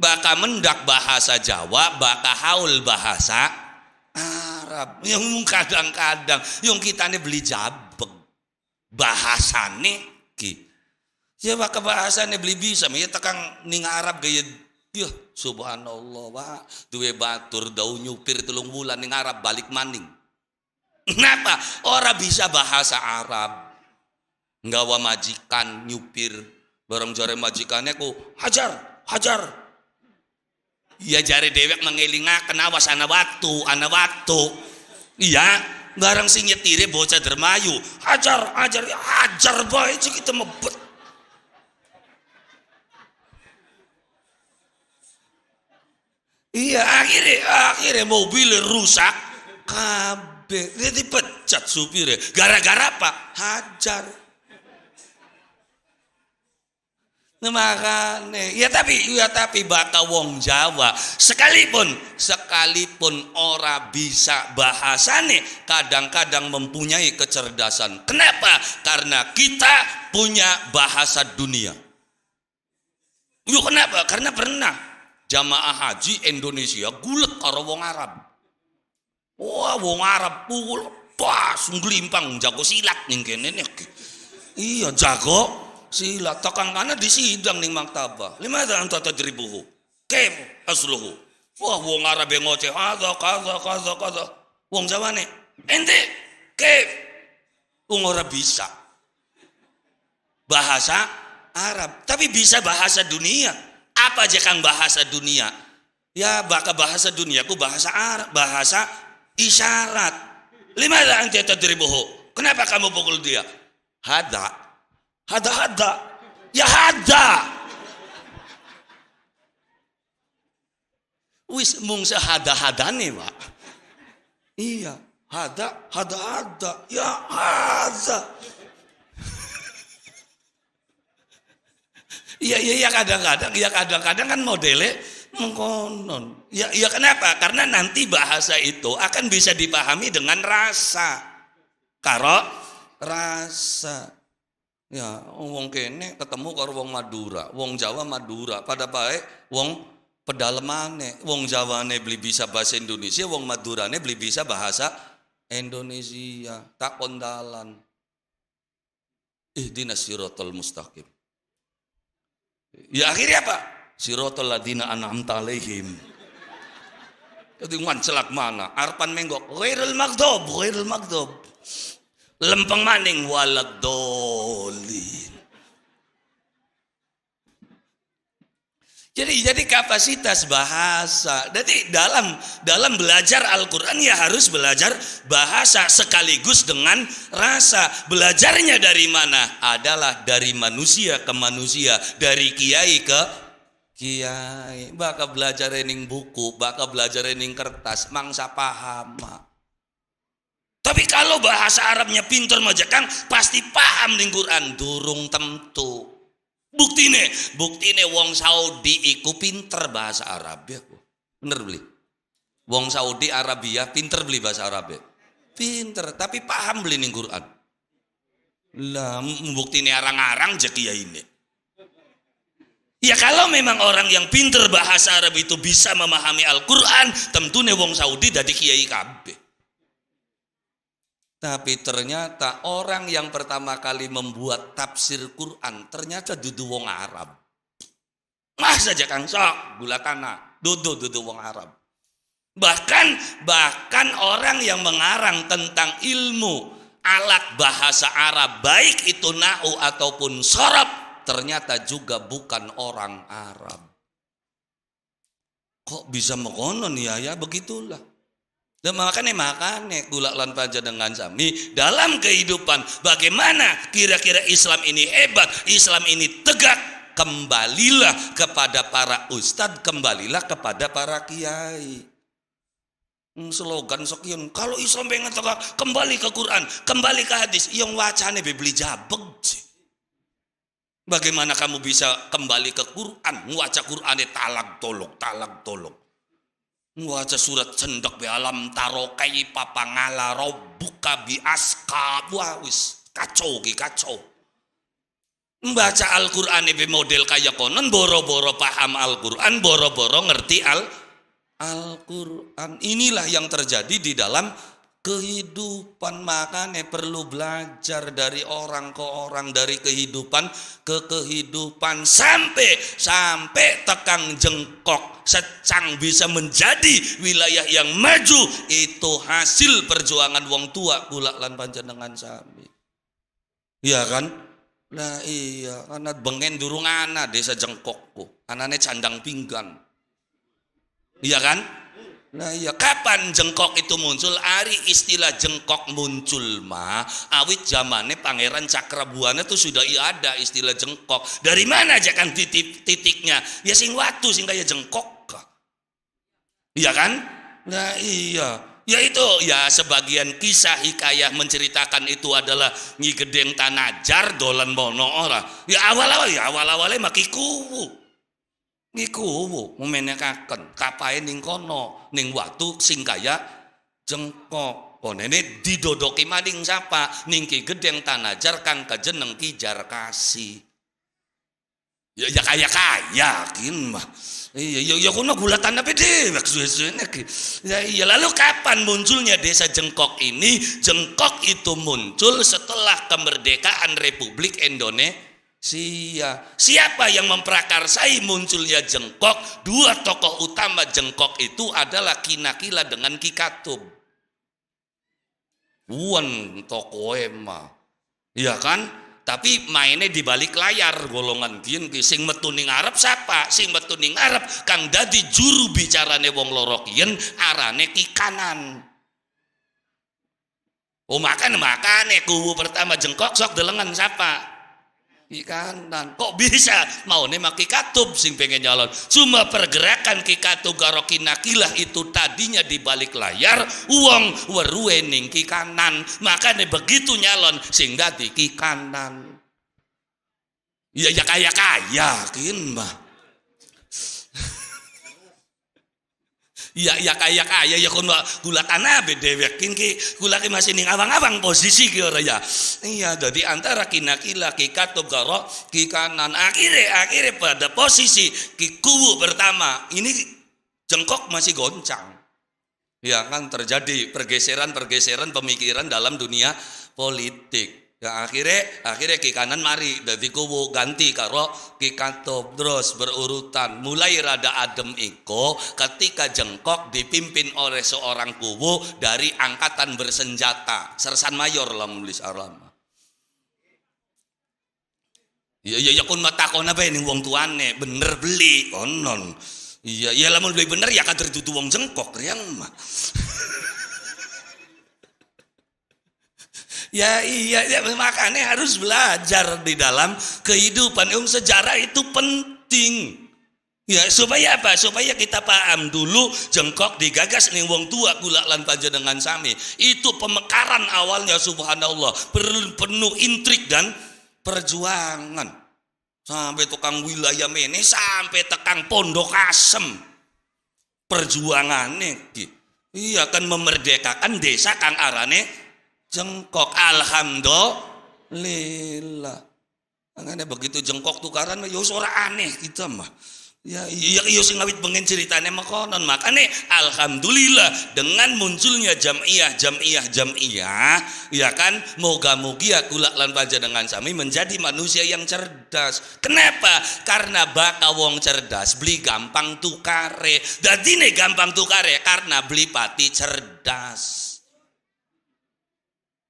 S1: Baka mendak bahasa Jawa, baka haul bahasa Arab. Yang kadang-kadang yang kita ini beli jabeg bahasane ki Ya Siapa ini beli bisa, ya tekang ning Arab gaya Yuh, ya, subhanallah, wah, duwe batur daun nyupir telung bulan ning Arab balik maning. Kenapa? Orang bisa bahasa Arab. Nggawa majikan nyupir bareng jare majikannya ku hajar, hajar. Iya jare dewek mengelinga awas sana waktu, ana waktu. Iya, bareng sing nyetire bocah dermayu. Hajar, hajar, hajar boy, kita mebet. Iya, akhirnya akhirnya mobil rusak Kabe, Dia dipecat supirnya. Gara-gara apa? Hajar. Nah, makanya, Ya tapi ya tapi bakal wong Jawa sekalipun sekalipun ora bisa bahasane kadang-kadang mempunyai kecerdasan. Kenapa? Karena kita punya bahasa dunia. Yuk kenapa? Karena pernah jamaah haji Indonesia gulek karo wong Arab. Wah, wong Arab pukul pas nglimpang jago silat ning kene nek. Iya, jago silat tokang kana disidang ning maktabah. Limadha anta tajribuhu? Kaif asluhu? Wah, wong Arab yang ngoceh, kaza kaza kaza kaza. Wong Jawane, ente kaif? Wong Arab bisa bahasa Arab, tapi bisa bahasa dunia. Apa aja Kang bahasa dunia? Ya bakal bahasa duniaku bahasa Arab, bahasa isyarat. Lima anti tadribuhu. Kenapa kamu pukul dia? Hada. Hada hada. Ya hada. Wis mung hada hadane Pak. Iya, hada hada hada. Ya hada. Iya iya iya kadang-kadang, iya kadang-kadang kan modelnya mengkonon. Ya iya kenapa? Karena nanti bahasa itu akan bisa dipahami dengan rasa. Karo rasa. Ya, wong kene ketemu karo wong Madura, wong Jawa Madura, pada baik wong pedalemane, wong Jawane beli bisa bahasa Indonesia, wong Madurane beli bisa bahasa Indonesia, tak kondalan. Ihdinas siratal mustaqim. Ya akhirnya apa? Sirotol ladina an'amta alaihim. Kedungan celak mana? Arpan menggok. Ghairul magdob, ghairul magdob. Lempeng maning walad dolin. Jadi jadi kapasitas bahasa. Jadi dalam dalam belajar Al-Qur'an ya harus belajar bahasa sekaligus dengan rasa. Belajarnya dari mana? Adalah dari manusia ke manusia, dari kiai ke kiai. Baka belajar ning buku, baka belajar ning kertas, mangsa paham. Tapi kalau bahasa Arabnya pintar majakang pasti paham ning Quran, durung tentu buktine buktine wong Saudi iku pinter bahasa Arab ya bener beli wong Saudi Arabia pinter beli bahasa Arab ya pinter tapi paham beli nih Quran lah buktine arang-arang jadi ya ini ya kalau memang orang yang pinter bahasa Arab itu bisa memahami Al-Quran tentu tentunya wong Saudi jadi kiai kabeh tapi ternyata orang yang pertama kali membuat tafsir Quran ternyata dudu wong Arab. Mas saja Kang Sok, tanah, dudu dudu wong Arab. Bahkan bahkan orang yang mengarang tentang ilmu alat bahasa Arab baik itu nau ataupun sorab ternyata juga bukan orang Arab. Kok bisa mengonon ya ya begitulah. Dan makanya makanya gula lan panjang dengan sami dalam kehidupan bagaimana kira-kira Islam ini hebat, Islam ini tegak. Kembalilah kepada para ustadz, kembalilah kepada para kiai. Hmm, slogan sekian, kalau Islam pengen tegak, kembali ke Quran, kembali ke hadis. Yang wacana beli jabeg sih. Bagaimana kamu bisa kembali ke Quran, membaca Quran talak tolok, talak tolok. Waca surat cendak be alam papa papangala robuka bi aska. Wah wis kacau ki kacau. Membaca Al-Quran ini model kayak konon boro-boro paham Al-Quran, boro-boro ngerti al Al-Quran inilah yang terjadi di dalam kehidupan makanya perlu belajar dari orang ke orang dari kehidupan ke kehidupan sampai sampai tekang jengkok secang bisa menjadi wilayah yang maju itu hasil perjuangan wong tua gula lan panjenengan sami iya kan lah iya anak bengen durung anak desa jengkokku anaknya candang pinggang iya kan Nah iya kapan jengkok itu muncul? Ari istilah jengkok muncul mah awit zamannya Pangeran Cakrabuana tuh sudah iya ada istilah jengkok. Dari mana aja kan titik titiknya? Ya sing watu sing kayak jengkok. Iya kan? Nah iya. Ya itu ya sebagian kisah hikayah menceritakan itu adalah Nyi Gedeng Tanajar dolan mono ora. Ya awal-awal ya awal-awalnya makiku. Niku mumenekaken mainnya ning kono, ning waktu sing kaya jengkok. Ponene didodoki mading siapa? Ning Ki Gedeng Tanajar kang kejeneng Ki kasih. Ya ya kaya kaya kin mah. Iya ya ya kono gulatan apa deh maksudnya ki. Ya, ya lalu kapan munculnya desa Jengkok ini? Jengkok itu muncul setelah kemerdekaan Republik Indonesia Sia. Siapa yang memprakarsai munculnya jengkok? Dua tokoh utama jengkok itu adalah Kinakila dengan Kikatub. Wan tokoema. ya kan? Tapi mainnya di balik layar golongan kian sing metuning Arab siapa? Sing metuning Arab kang dadi juru bicarane wong loro kien arane ki kanan. Oh makan makan kubu pertama jengkok sok delengan siapa? Ki iya kanan. Kok bisa? Mau nih maki katub sing pengen nyalon. Cuma pergerakan ki katub garoki nakilah itu tadinya di balik layar uang weruening ki kanan. maka nih begitu nyalon sing di ki kanan. Iya, ya ya kaya kaya kin mah. Iya iya kayak kaya ya kon gula tanah bedewek kin ki gula ki masih ning abang posisi ki ora ya. Iya dari antara kina kila ki katub garo ki kanan akhirnya akhirnya pada posisi ki kubu pertama ini jengkok masih goncang. Ya kan terjadi pergeseran-pergeseran pemikiran dalam dunia politik. Ya akhirnya akhirnya ke kanan mari dari kubu ganti karo ke kantop terus berurutan mulai rada adem iko ketika jengkok dipimpin oleh seorang kubu dari angkatan bersenjata sersan mayor lah mulis alam. Ya ya ya kon kau apa ini uang tuane bener beli konon. Iya, iya lamun beli bener ya kader tutu uang jengkok riang mah. <laughs> Ya iya, ya, makanya harus belajar di dalam kehidupan. Um, sejarah itu penting. Ya, supaya apa? Supaya kita paham dulu jengkok digagas nih wong tua gula lan panjenengan sami. Itu pemekaran awalnya subhanallah. penuh intrik dan perjuangan. Sampai tukang wilayah ini sampai tekang pondok asem. Perjuangannya Iya kan memerdekakan desa kang arane jengkok alhamdulillah makanya begitu jengkok tukaran ya ora aneh kita mah Ya, iya, iya, sing ngawit pengen ceritanya makonon. makane alhamdulillah, dengan munculnya jamiah jamiah jamiah ya kan, moga-mogi ya kulak lan baja dengan sami menjadi manusia yang cerdas. Kenapa? Karena baka wong cerdas, beli gampang tukare. Dadine gampang tukare, karena beli pati cerdas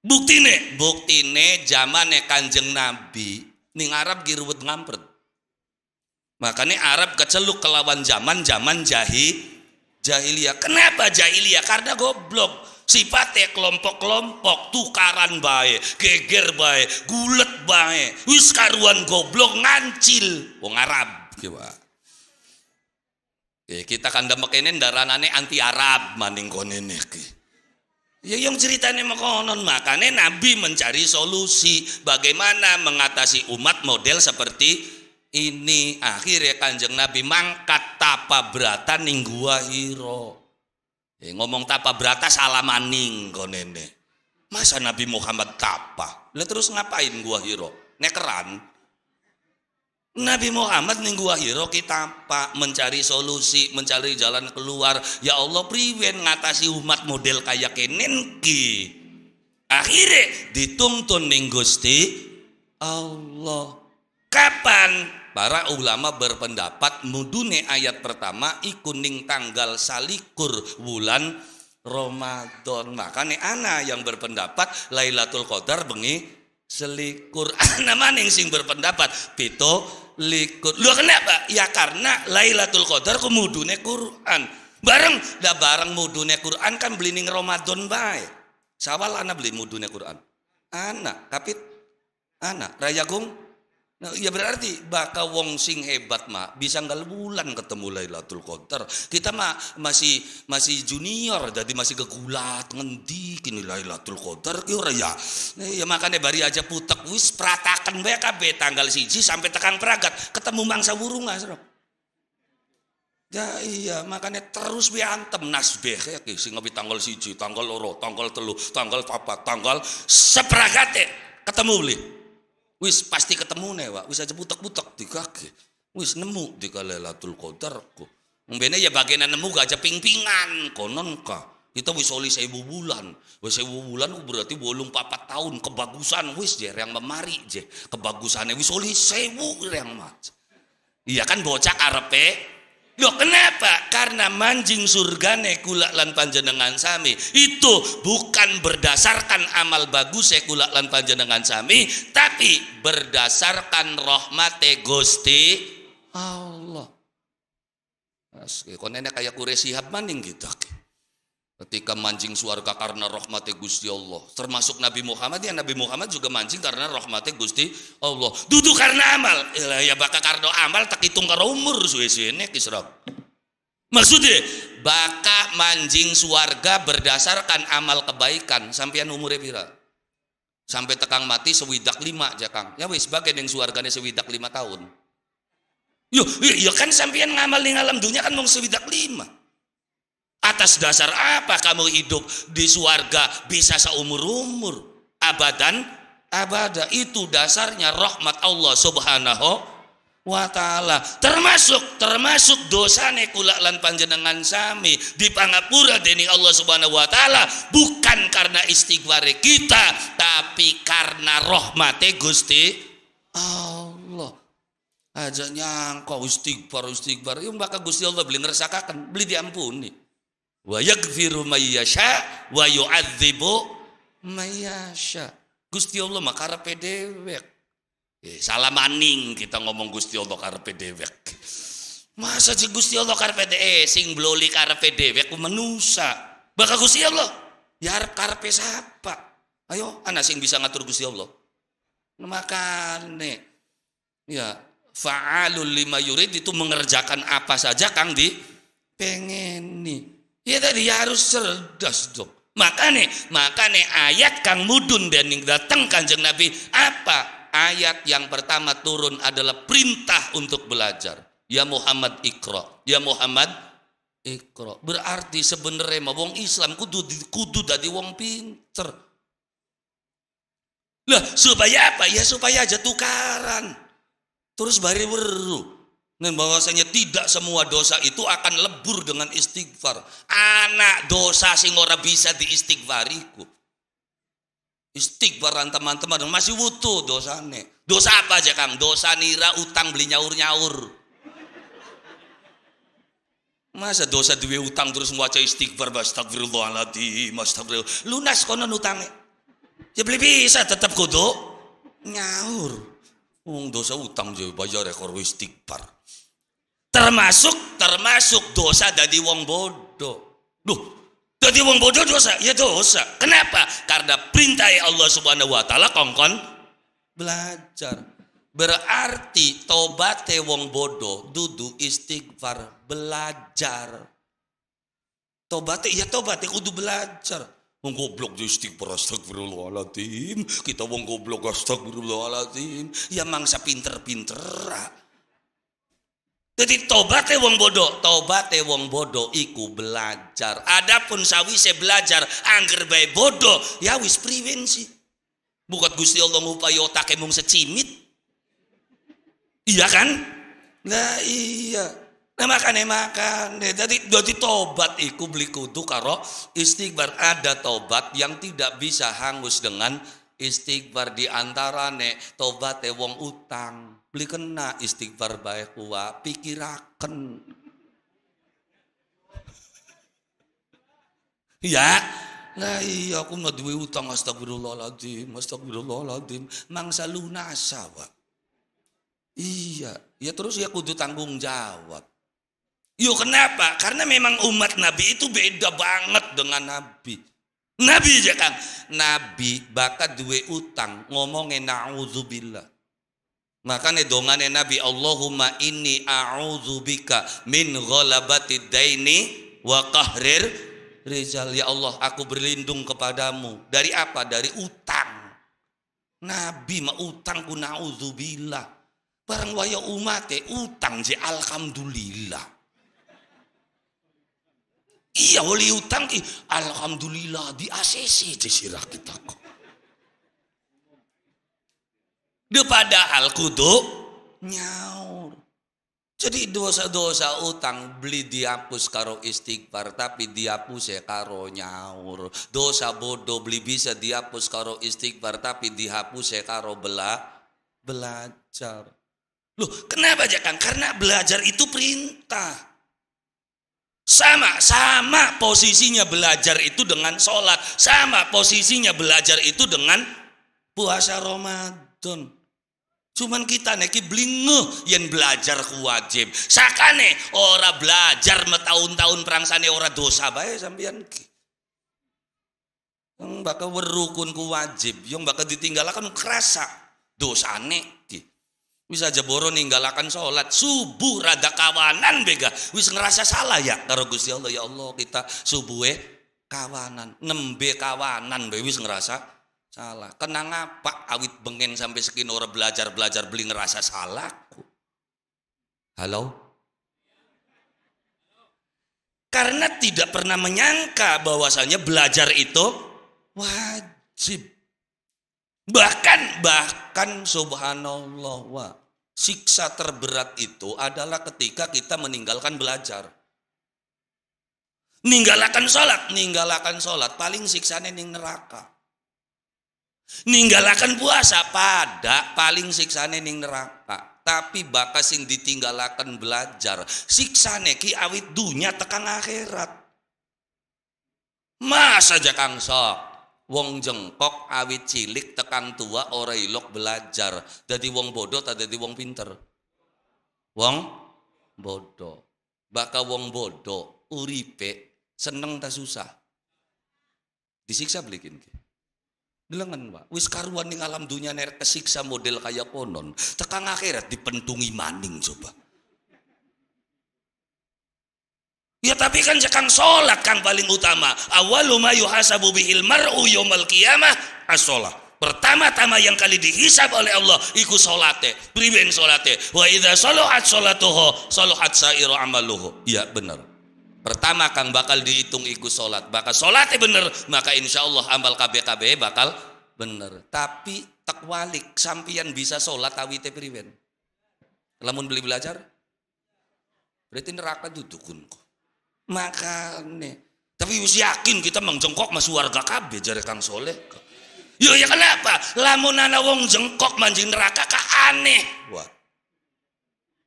S1: buktine buktine zamane kanjeng nabi ning Arab giruut ngampret makanya Arab keceluk kelawan zaman zaman jahil jahiliyah kenapa jahiliyah karena goblok sifatnya kelompok-kelompok tukaran baik geger baik gulet baik wis karuan goblok ngancil wong Arab eh, kita kan demek ini daranane anti Arab maning konene ki Ya yang ceritanya makonon makanya Nabi mencari solusi bagaimana mengatasi umat model seperti ini akhirnya kanjeng Nabi mangkat tapa berata ning gua hiro ya, ngomong tapa berata salamaning nenek masa Nabi Muhammad tapa lalu terus ngapain gua hiro nekeran Nabi Muhammad minggu akhir kita pak mencari solusi, mencari jalan keluar. Ya Allah priwen ngatasi umat model kayak kenen Akhirnya dituntun ning Gusti Allah. Kapan para ulama berpendapat mudune ayat pertama ikuning tanggal salikur bulan Ramadan. Makanya ana yang berpendapat Lailatul Qadar bengi selikur <laughs> ana maning sing berpendapat pitu likut lu kenapa ya karena Lailatul Qadar kemudune Quran bareng dah bareng mudune Quran kan beli ning Ramadan bae sawal ana beli mudune Quran anak kapit anak rayagung Nah, ya berarti baka wong sing hebat mak bisa nggak bulan ketemu Lailatul Qadar. Kita mah masih masih junior jadi masih kegulat ngendi kini Lailatul Qadar ki ora ya. Nah, ya makane bari aja putek wis pratakan bae kabeh tanggal siji sampai tekan peragat ketemu mangsa burung asrok. Ya iya makanya terus biantem nasbeh ya sing tanggal siji, tanggal loro, tanggal telu, tanggal papat, tanggal seperagate ketemu beli wis pasti ketemu nih wak wis aja butek butek di kaki wis nemu di kalailatul qadar ku mbene ya bagian nemu gak aja ping pingan konon ka kita wis oli seibu bulan wis seibu bulan berarti bolong papat tahun kebagusan wis jer yang memari je kebagusannya wis oli seibu yang mat iya kan bocah karepe Loh kenapa? Karena mancing surgane kulak lan panjenengan sami itu bukan berdasarkan amal bagus ya lan panjenengan sami, tapi berdasarkan rahmate Gusti Allah. nenek kayak kure sihab maning gitu. Okay. Ketika mancing suarga karena rahmati Gusti Allah. Termasuk Nabi Muhammad, ya Nabi Muhammad juga mancing karena rahmati Gusti Allah. Duduk karena amal. Yalah, ya bakal karena amal tak hitung karena umur. Suwe-suwe kisrok. Maksudnya, baka mancing suarga berdasarkan amal kebaikan. sampean umurnya pira. Sampai tekang mati sewidak lima jakang. Ya wis, bagian yang suarganya sewidak lima tahun. Yo, yo, kan sampean ngamal di alam dunia kan mau sewidak lima. Atas dasar apa kamu hidup di suarga bisa seumur-umur? Abadan, abada. Itu dasarnya rahmat Allah subhanahu wa ta'ala. Termasuk, termasuk dosa nekula lan panjenengan sami. Di pangapura deni Allah subhanahu wa ta'ala. Bukan karena istighfar kita. Tapi karena rahmatnya gusti Allah. Aja nyangka istighfar istighfar. Ya maka Gusti Allah beli ngersakakan, beli diampuni. Wa yaghfiru mayyasha wa yu'adzibu mayyasha. Gusti Allah mah karepe dewek. Eh, salah maning kita ngomong Gusti Allah karepe dewek. Masa sih Gusti Allah karepe dewek, eh, sing bloli karepe dewek ku manusa. Bakal Gusti Allah ya arep karepe siapa Ayo, anak sing bisa ngatur Gusti Allah. Makane ya fa'alul lima yurid itu mengerjakan apa saja Kang di pengen nih Ya tadi ya harus cerdas dong. Makanya, makanya ayat Kang Mudun dan yang datang kanjeng Nabi apa? Ayat yang pertama turun adalah perintah untuk belajar. Ya Muhammad ikro. Ya Muhammad ikro. Berarti sebenarnya mah wong Islam kudu kudu dari wong pinter. Lah supaya apa? Ya supaya aja tukaran. Terus bari weruh. Dan bahwasanya tidak semua dosa itu akan lebur dengan istighfar. Anak dosa sing ora bisa diistighfariku. Istighfar teman-teman masih wutu dosane. Dosa apa aja Kang? Dosa nira utang beli nyaur-nyaur. Masa dosa duwe utang terus ngwaca istighfar astagfirullahaladzim, astagfirullah. Lunas konon utangnya. Ya beli bisa tetap kudu nyaur. Wong dosa utang jadi bayar rekor istighfar termasuk termasuk dosa dari wong bodoh duh jadi wong bodoh dosa ya dosa kenapa karena perintah Allah subhanahu wa ta'ala kongkon belajar berarti tobat wong bodoh dudu istighfar belajar tobat ya tobat kudu belajar Wong goblok di istighfar astagfirullahaladzim. Kita wong goblok astagfirullahaladzim. Ya mangsa pinter-pinter. Jadi tobat ya wong bodoh, tobat ya wong bodoh iku belajar. Adapun sawi saya belajar angger baik bodoh, ya wis provinsi. sih. Bukat Gusti Allah ngupaya otak mung secimit. Iya kan? Nah iya. Nah ya makan. Jadi jadi tobat iku beli kudu karo istighfar. Ada tobat yang tidak bisa hangus dengan istighfar di nek tobat ya wong utang beli kena istighfar baik kuwa pikirakan <laughs> ya lah iya aku mau duwe utang astagfirullahaladzim astagfirullahaladzim mangsa lunasa wak iya ya terus ya kudu tanggung jawab Yo kenapa? Karena memang umat Nabi itu beda banget dengan Nabi. Nabi ya, kan, Nabi bakat duwe utang ngomongin na'udzubillah. Makanya dongane Nabi Allahumma inni a'udzubika min ghalabati daini wa qahrir Rizal ya Allah aku berlindung kepadamu dari apa? Dari utang. Nabi ma utang ku naudzubillah. Barang waya umate utang je alhamdulillah. Iya wali utang ki alhamdulillah di ACC je sirah kita kok. Dia padahal kudu nyaur. Jadi dosa-dosa utang beli dihapus karo istighfar tapi dihapus ya karo nyaur. Dosa bodoh beli bisa dihapus karo istighfar tapi dihapus ya karo bela belajar. Loh, kenapa aja kan? Karena belajar itu perintah. Sama-sama posisinya belajar itu dengan sholat. Sama posisinya belajar itu dengan puasa Ramadan. Cuman kita nih ki blinge yang belajar ku wajib. nih ora belajar metahun-tahun perangsane orang dosa bae sampean ki. Yang bakal berukun ku wajib, yang bakal ditinggalkan kerasa nih ki. bisa aja boro ninggalakan sholat subuh rada kawanan bega. Wis ngerasa salah ya karo Gusti Allah ya Allah kita eh kawanan, nembe kawanan bae wis ngerasa salah kenang Pak awit bengen sampai sekian orang belajar belajar beli ngerasa salah halo karena tidak pernah menyangka bahwasanya belajar itu wajib bahkan bahkan subhanallah wah siksa terberat itu adalah ketika kita meninggalkan belajar. Ninggalakan sholat, ninggalakan sholat, paling siksanya ning neraka. Ninggalakan puasa pada paling siksane ning neraka. Tapi bakas sing ditinggalakan belajar. Siksane ki awit dunia tekan akhirat. Masa aja Kang Sok. Wong jengkok awit cilik tekan tua ora ilok belajar. jadi wong bodoh tak jadi wong pinter. Wong bodoh. Baka wong bodoh uripe seneng tak susah. Disiksa belikin ki. Delengan pak, wis karuan ning alam dunia ner kesiksa model kaya konon, Tekang akhirat dipentungi maning coba. Ya tapi kan cekang sholat kang paling utama. Awaluma yuhasabu bihil mar'u yomal qiyamah as-sholat pertama-tama yang kali dihisab oleh Allah iku solate Priwen solate wa idza solahat solatuhu solahat sairu amaluhu ya benar Pertama kang bakal dihitung iku salat. Bakal salate ya bener, maka insya Allah amal KBKB bakal bener. Tapi takwalik walik sampian bisa salat awite priwen. Lamun beli belajar berarti neraka dudukun kok. Makane. Tapi wis yakin kita mengjengkok mas warga KB jare Kang Soleh. Yo ya, ya kenapa? Lamun ana wong jengkok manjing neraka ka aneh. Wah.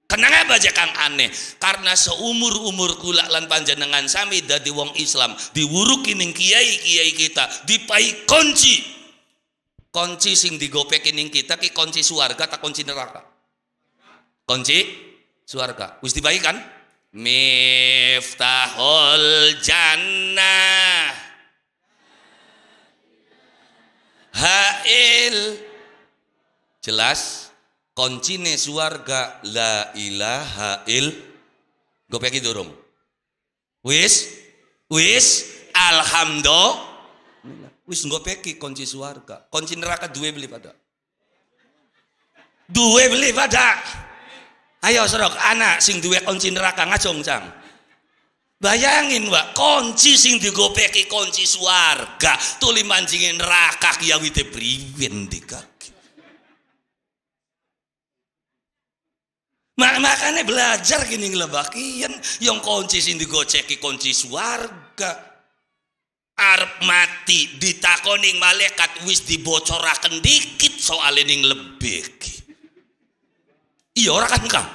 S1: Kenapa aja kang aneh? Karena seumur umur kula lan panjenengan sami dadi wong Islam diwuruki ning kiai kiai kita dipai kunci kunci sing digopek ning kita ki kunci suarga tak kunci neraka kunci suarga wis dipai kan miftahul jannah hail jelas koncine suarga la ilaha il gue itu rum wis wis alhamdulillah wis gopeki kunci suarga kunci neraka dua beli pada dua beli pada ayo serok anak sing dua kunci neraka ngacung cang Bayangin mbak, kunci sing digopeki kunci suarga, tuli mancingin neraka kiawi wite priwen dikak. Mak makanya belajar gini ngelebakian yang kunci sini goceki kunci suarga armati mati ditakoning malaikat wis dibocorakan dikit soal ini lebih Iya orang kan kak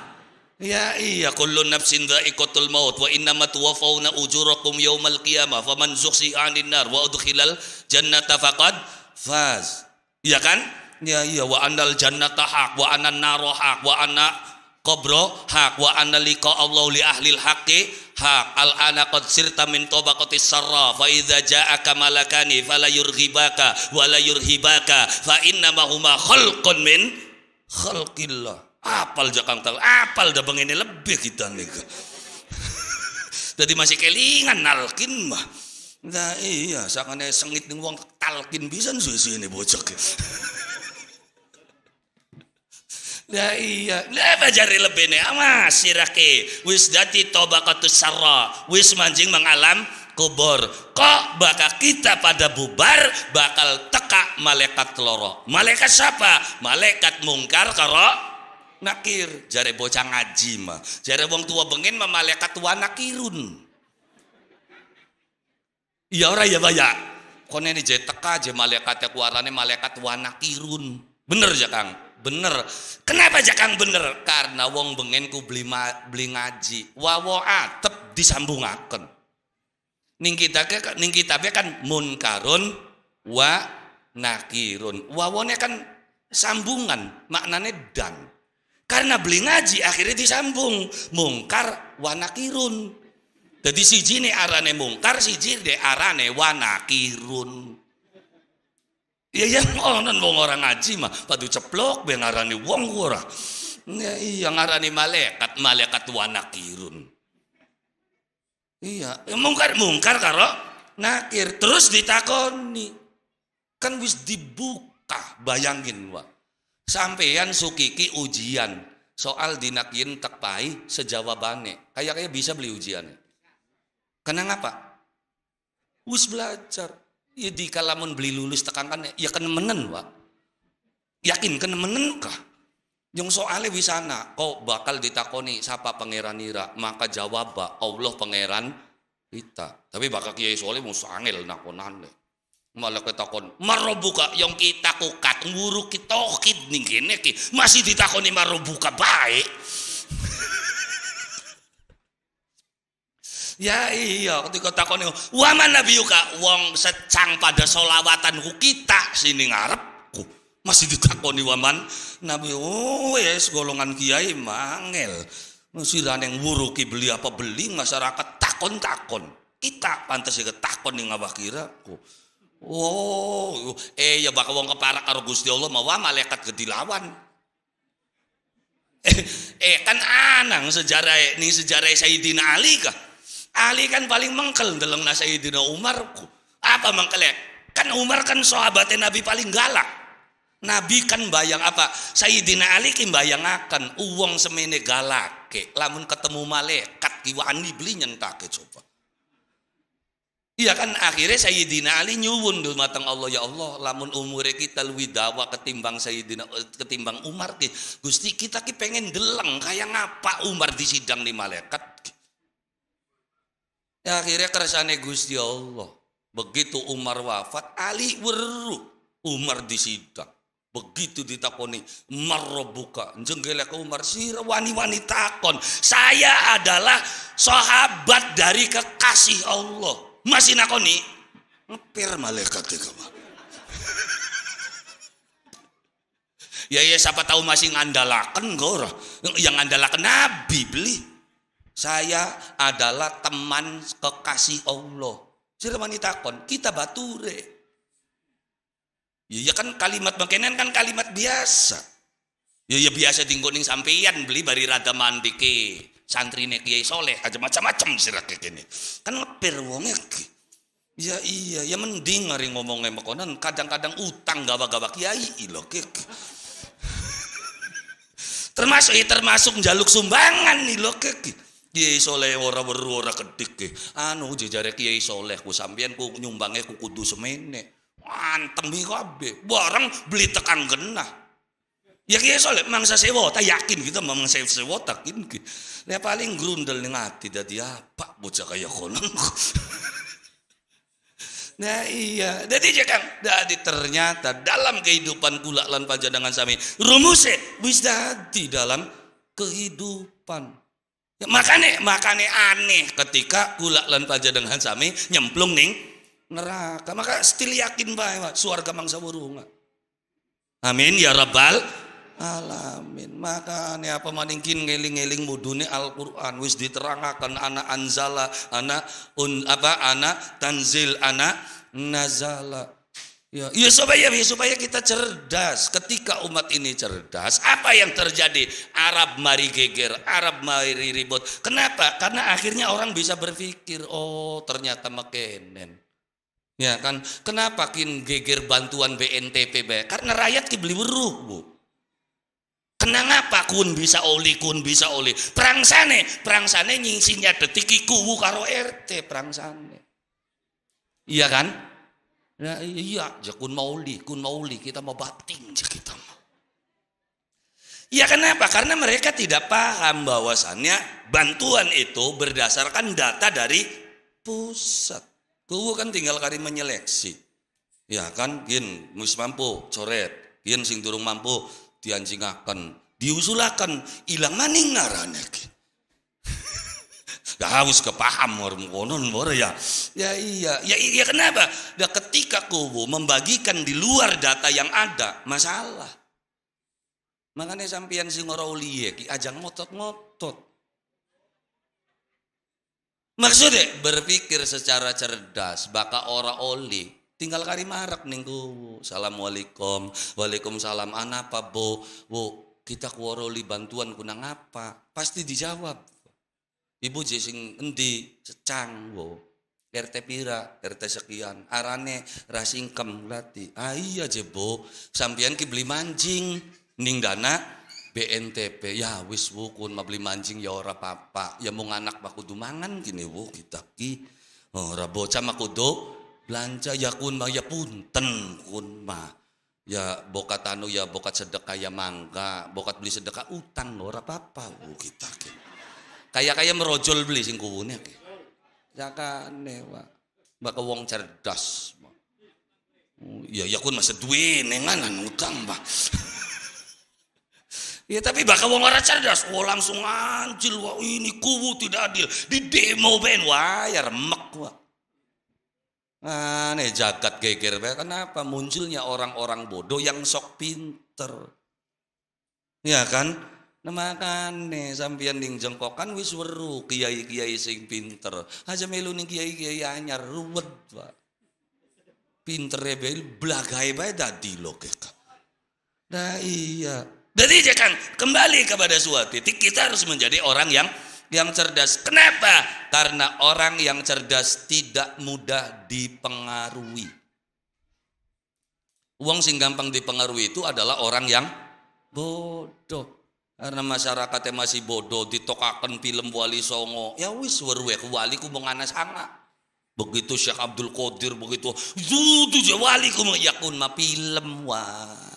S1: Ya iya kullu nafsin dha'iqatul maut wa inna ma tuwaffawna ujurakum yaumal qiyamah faman zuhsi 'anil nar wa udkhilal jannata faqad faz. Iya kan? Ya iya wa anal jannata haq wa anan naru haq wa anna kobro hak wa analika Allah li ahlil haqqi hak al ana qad sirta min tobaqati sarra fa idza ja'aka malakani fala yurghibaka wa yurhibaka fa inna ma huma khalqun min khalqillah apal jakang tal apal da ini lebih kita nih <laughs> jadi masih kelingan nalkin mah nah iya sakane sengit ning wong talkin pisan suwi ini bocok <laughs> lah iya, la bajari lebene amas sirake. Wis dati tobakatus sarra, wis manjing mengalam kubur. Kok bakal kita pada bubar bakal teka malaikat loro. Malaikat siapa? Malaikat mungkar karo nakir. Jare bocah ngaji mah. Jare wong tua bengin mah malaikat tua nakirun. Iya ora ya baya. Kone ini jadi teka aja malaikat ya malaikat tua nakirun. Bener ya Kang? bener kenapa jakang bener karena wong bengenku beli ma, beli ngaji wawo atep disambungaken ning kita ning kita be kan munkarun wa nakirun wawone kan sambungan maknane dan karena beli ngaji akhirnya disambung mungkar wa nakirun jadi siji ne arane mungkar siji de arane wa nakirun Iya yang onan wong orang ngaji mah padu ceplok ben ngarani wong ora. Ya, iya ngarani malaikat, malaikat wa nakirun. Iya, ya, mungkar mungkar karo nakir terus ditakoni. Kan wis dibuka, bayangin wa. Sampean sukiki ujian soal dinakin tekpai sejawabane. Kayak kayak bisa beli ujiannya. Kenapa? Wis belajar Ya di kalamun beli lulus tekankan ya kenemenen pak. Yakin kena kenemenen kah? Yang soalnya wisana, kau bakal ditakoni siapa pangeran Ira, maka jawab pak Allah pangeran kita. Tapi bakal kiai soalnya mau sangil nakonan deh. Malah ketakon, marobuka yang kita kukat, nguruk kita okid oh, nih gini masih ditakoni marobuka baik. <laughs> ya iya ketika takon takoni waman nabiyuka wong secang pada solawatanku kita sini ngarepku masih ditakoni waman nabi oh yes golongan kiai mangel musiran yang wuruki beli apa beli masyarakat takon takon kita pantas ya takon yang ngawak ku, oh eh ya bakal wong keparak karo Gusti Allah mawa malaikat dilawan. eh, eh kan anang sejarah ini sejarah Sayyidina Ali kah Ali kan paling mengkel dalam Sayyidina Umar. Apa mengkelnya? Kan Umar kan sahabatnya Nabi paling galak. Nabi kan bayang apa? Sayyidina Ali bayang akan uang semene galak. lamun ketemu malaikat ki wani beli nyentak coba. Iya kan akhirnya Sayyidina Ali nyuwun dulu matang Allah ya Allah lamun umure kita lebih dawa ketimbang Sayyidina eh, ketimbang Umar Gusti kita ki pengen deleng kayak ngapa Umar di sidang di malaikat Ya akhirnya kersane Gusti Allah. Begitu Umar wafat, Ali weru. Umar disidang. Begitu ditakoni, marrobuka, jenggelek Umar, sira wani-wani takon. Saya adalah sahabat dari kekasih Allah. Masih nakoni, ngepir malaikat ke Ya ya siapa tahu masih ngandalakan gora. Yang ngandalakan Nabi beli. Saya adalah teman kekasih Allah. wanita takon, kita bature. Ya, ya kan kalimat makenan kan kalimat biasa. Ya ya biasa di ning sampeyan beli bari rada santri nek Kiai Soleh aja macam-macam sirak kene. Kan ngepir wong Ya iya, ya mending ngari ngomongnya makonan kadang-kadang utang gawa-gawa kiai ilo kek. <laughs> termasuk ya termasuk jaluk sumbangan nih kek. Kiai Soleh ora weru ora kedik ke. Anu jejare Kiai Soleh ku sampean ku nyumbange ku kudu semene. iki kabeh. Bareng beli tekan genah. Ya Kiai Soleh mangsa sewa ta yakin kita mangsa sewa yakin gitu. Lah paling grundel ning ati dadi apa bocah kaya kono. <laughs> Nah iya, jadi jangan. Jadi ternyata dalam kehidupan gula lan dengan sami rumusnya bisa di dalam kehidupan makane makane aneh ketika kula lan panjenengan sami nyemplung ning neraka maka still yakin bae surga mangsa burung amin ya rabbal alamin maka makane apa maningkin ngeling-eling mudune Al-Qur'an wis diterangaken anak anzala anak un apa anak tanzil anak nazala Ya, ya supaya ya supaya kita cerdas. Ketika umat ini cerdas, apa yang terjadi? Arab mari geger, Arab mari ribut. Kenapa? Karena akhirnya orang bisa berpikir, oh ternyata makanan. Ya kan, kenapa kin geger bantuan BNTP? Be? Karena rakyat kibli beruh Bu. Kenang apa kun bisa oli, kun bisa oli. Perang sana, perang sana nyingsinya detik kubu karo RT perang sana. Iya kan? Nah, iya aja kun mauli, kun mauli kita mau batin aja kita mau. Ya kenapa? Karena mereka tidak paham bahwasannya bantuan itu berdasarkan data dari pusat. Kuwu kan tinggal kari menyeleksi. Ya kan, gin mus mampu coret, gin sing durung mampu dianjingakan, diusulakan, hilang maning ngarannya gak harus kepaham orang konon ya. Ya iya, ya iya kenapa? Dah ketika kubu membagikan di luar data yang ada, masalah. Makanya sampian si ngoro uliye ya, ki ajang ngotot-ngotot. Maksudnya berpikir secara cerdas, baka ora oli, tinggal kari marak kom kubu. Assalamualaikum, waalaikumsalam. Anapa bo, bo kita kuoroli bantuan kunang apa? Pasti dijawab. Ibu je sing endi secang wo. RT pira, RT sekian, arane rasingkem lati. aiyah iya je bo, ki beli mancing ning dana BNTP. Ya wis wukun mau beli mancing ya ora papa. Ya mau anak mah kudu mangan gini wo kita ki. Ora oh, bocah mah kudu belanja ya kun mah ya punten kun mah. Ya bokat tanu ya bokat sedekah ya mangga, bokat beli sedekah utang ora papa wo kita ki. Kayak kayak merojol beli sing kuwune akeh. Jakane, Mbak wong cerdas. Oh, ya ya kun masih duit nenganan utang, Pak. <laughs> Ya tapi bakal wong ora cerdas, oh langsung anjil wah ini kubu tidak adil. Di demo ben wah ya remek wah. Aneh jagat geger Kenapa munculnya orang-orang bodoh yang sok pinter? Ya kan? Nemakane sampeyan ning jengkokan wis weru kiai-kiai sing pinter. Aja melu ning kiai-kiai anyar ruwet, Pak. Pintere bae blagae bae dadi logika. Nah iya. Jadi jangan kembali kepada suatu titik kita harus menjadi orang yang yang cerdas. Kenapa? Karena orang yang cerdas tidak mudah dipengaruhi. Uang sing gampang dipengaruhi itu adalah orang yang bodoh karena masyarakatnya masih bodoh ditokakan film Wali Songo ya wis werwek wali ku menganas anga begitu Syekh Abdul Qadir begitu zudu wali ku yakun ma film wah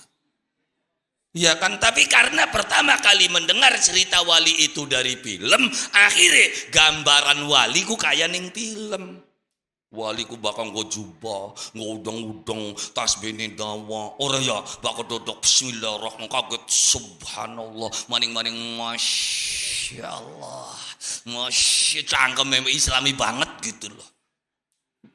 S1: Ya kan, tapi karena pertama kali mendengar cerita wali itu dari film, akhirnya gambaran wali ku kaya ning film. Wali ku bakal nggak jubah, nggak udang-udang, tas dawa. Ora ya, bakal dodok bismillahirrahmanirrahim kaget subhanallah. Maning-maning Masya Allah. Masya cangkem islami banget gitu loh.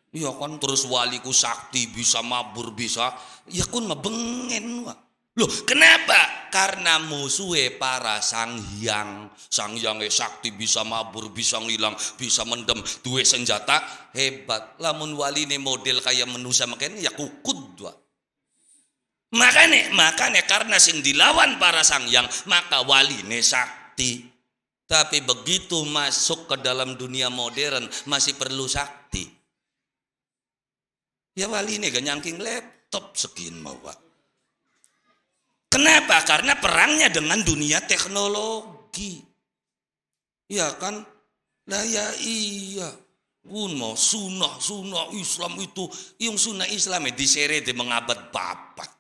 S1: Iya kan terus waliku sakti bisa mabur bisa. Ya kun mebengin wak. Loh, kenapa? Karena musuhnya para sang hyang. Sang hyangnya sakti bisa mabur, bisa ngilang, bisa mendem, Dua senjata hebat. Lamun ini model kayak manusia makanya ya kukut dua. Makanya, makanya karena sing dilawan para sang hyang, maka waline sakti. Tapi begitu masuk ke dalam dunia modern masih perlu sakti. Ya waline gak nyangking laptop sekian mawak. Kenapa? Karena perangnya dengan dunia teknologi. ya kan? Nah ya iya. Gun sunnah, sunnah Islam itu. Yang sunnah Islam ya diseret mengabad bapak.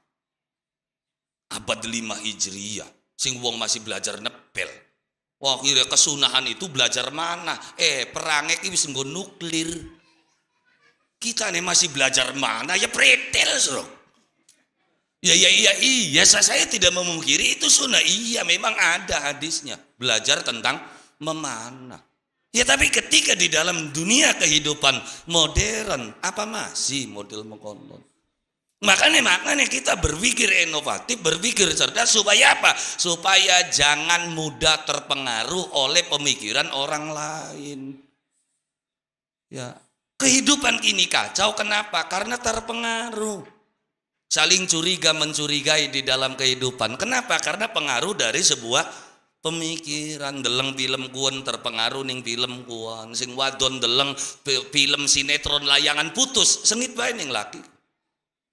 S1: Abad lima Hijriah. Sing wong masih belajar nepel. Wah kira kesunahan itu belajar mana? Eh perangnya ini bisa nuklir. Kita nih masih belajar mana? Ya pretel suruh. Ya, ya, iya, iya, saya, saya tidak memungkiri itu sunnah. Iya, memang ada hadisnya. Belajar tentang memanah. Ya, tapi ketika di dalam dunia kehidupan modern, apa masih model mengkonon? Makanya, makanya kita berpikir inovatif, berpikir cerdas supaya apa? Supaya jangan mudah terpengaruh oleh pemikiran orang lain. Ya, kehidupan ini kacau kenapa? Karena terpengaruh saling curiga mencurigai di dalam kehidupan. Kenapa? Karena pengaruh dari sebuah pemikiran deleng film kuon terpengaruh ning film kuon sing wadon deleng film sinetron layangan putus sengit bae ning laki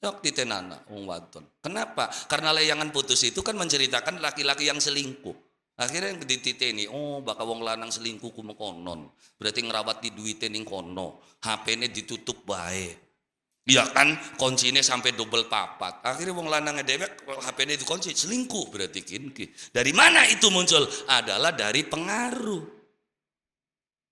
S1: yok ditenana wong wadon kenapa karena layangan putus itu kan menceritakan laki-laki yang selingkuh akhirnya yang dititeni oh bakal wong lanang selingkuh kumekonon berarti ngerawat di duite ning kono HP-ne ditutup bae Iya kan kuncinya sampai double papat. Akhirnya wong lanangnya dewek HP-nya dikunci selingkuh berarti kinki. Dari mana itu muncul? Adalah dari pengaruh.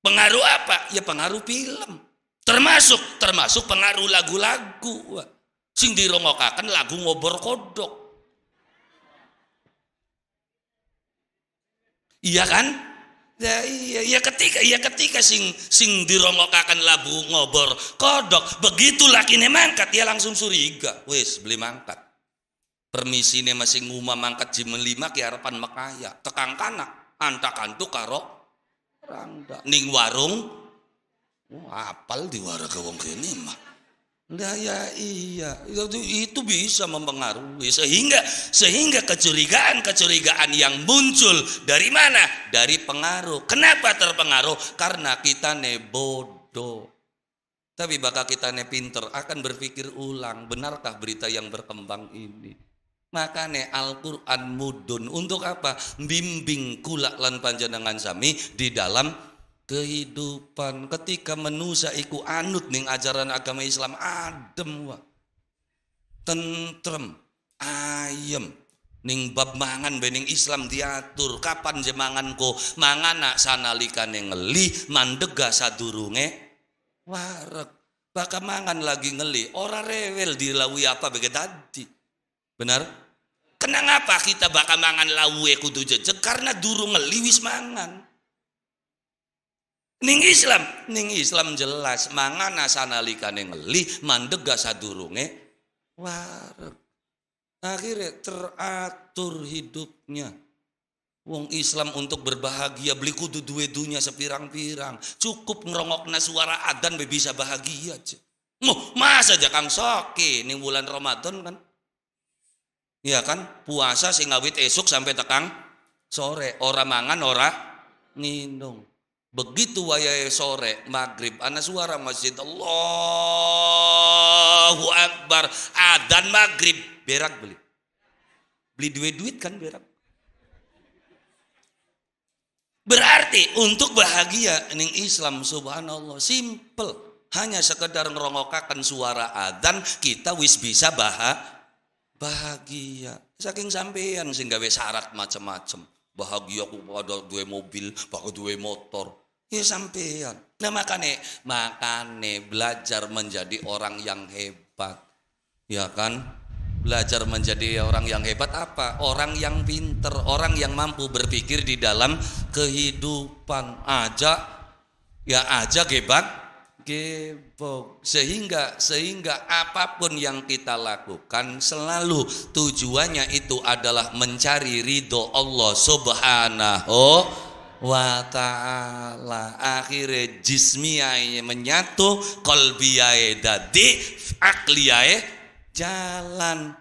S1: Pengaruh apa? Ya pengaruh film. Termasuk termasuk pengaruh lagu-lagu. Sing dirongokakan lagu ngobor kodok. Iya kan? Ya iya, ya ketika ya ketika sing sing dirongokakan labu ngobor kodok begitu kini mangkat dia langsung suriga wes beli mangkat permisi nih masih nguma mangkat jam lima kiarapan harapan tekan tekang kanak antak antuk karo rangda ning warung oh, apal di warung kewong kini mah Nah, ya iya, ya, itu, itu bisa mempengaruhi sehingga sehingga kecurigaan-kecurigaan yang muncul dari mana? Dari pengaruh. Kenapa terpengaruh? Karena kita ne bodoh. Tapi bakal kita ne pinter akan berpikir ulang, benarkah berita yang berkembang ini? maka Al-Quran mudun untuk apa? Bimbing kulak lan panjenengan sami di dalam kehidupan ketika manusia iku anut ning ajaran agama Islam adem wa tentrem ayem ning bab mangan bening Islam diatur kapan je nak mangana sanalikane ngeli mandega sadurunge warek bakal mangan lagi ngeli ora rewel dilawi apa bege tadi benar kenapa kita bakal mangan lawe kudu jejeg karena durung ngeli wis mangan Ning Islam, ning Islam jelas mangan ning ngeli, mandeg gak sadurunge war. Akhirnya teratur hidupnya. Wong Islam untuk berbahagia beli kudu duwe dunya sepirang-pirang. Cukup ngerongokna suara adan be bisa bahagia. aja. Muh, masa aja Kang Soki ning bulan Ramadan kan. Iya kan? Puasa sing awit esuk sampai tekang sore, ora mangan, ora minum. Begitu wayai sore maghrib, anak suara masjid Allahu Akbar, adan maghrib, berak beli. Beli duit-duit kan berak. Berarti untuk bahagia ning Islam subhanallah simple. Hanya sekedar ngerongokakan suara adan kita wis bisa bahagia. Saking sampean sehingga wis syarat macam-macam. Bahagia aku pada dua mobil, pakai dua motor Ya sampean. Nah makane, makane belajar menjadi orang yang hebat. Ya kan? Belajar menjadi orang yang hebat apa? Orang yang pinter, orang yang mampu berpikir di dalam kehidupan. Aja ya aja hebat, gebok sehingga sehingga apapun yang kita lakukan selalu tujuannya itu adalah mencari ridho Allah subhanahu wa ta'ala akhirnya jismiyai menyatu kolbiyai dadi akliyai jalan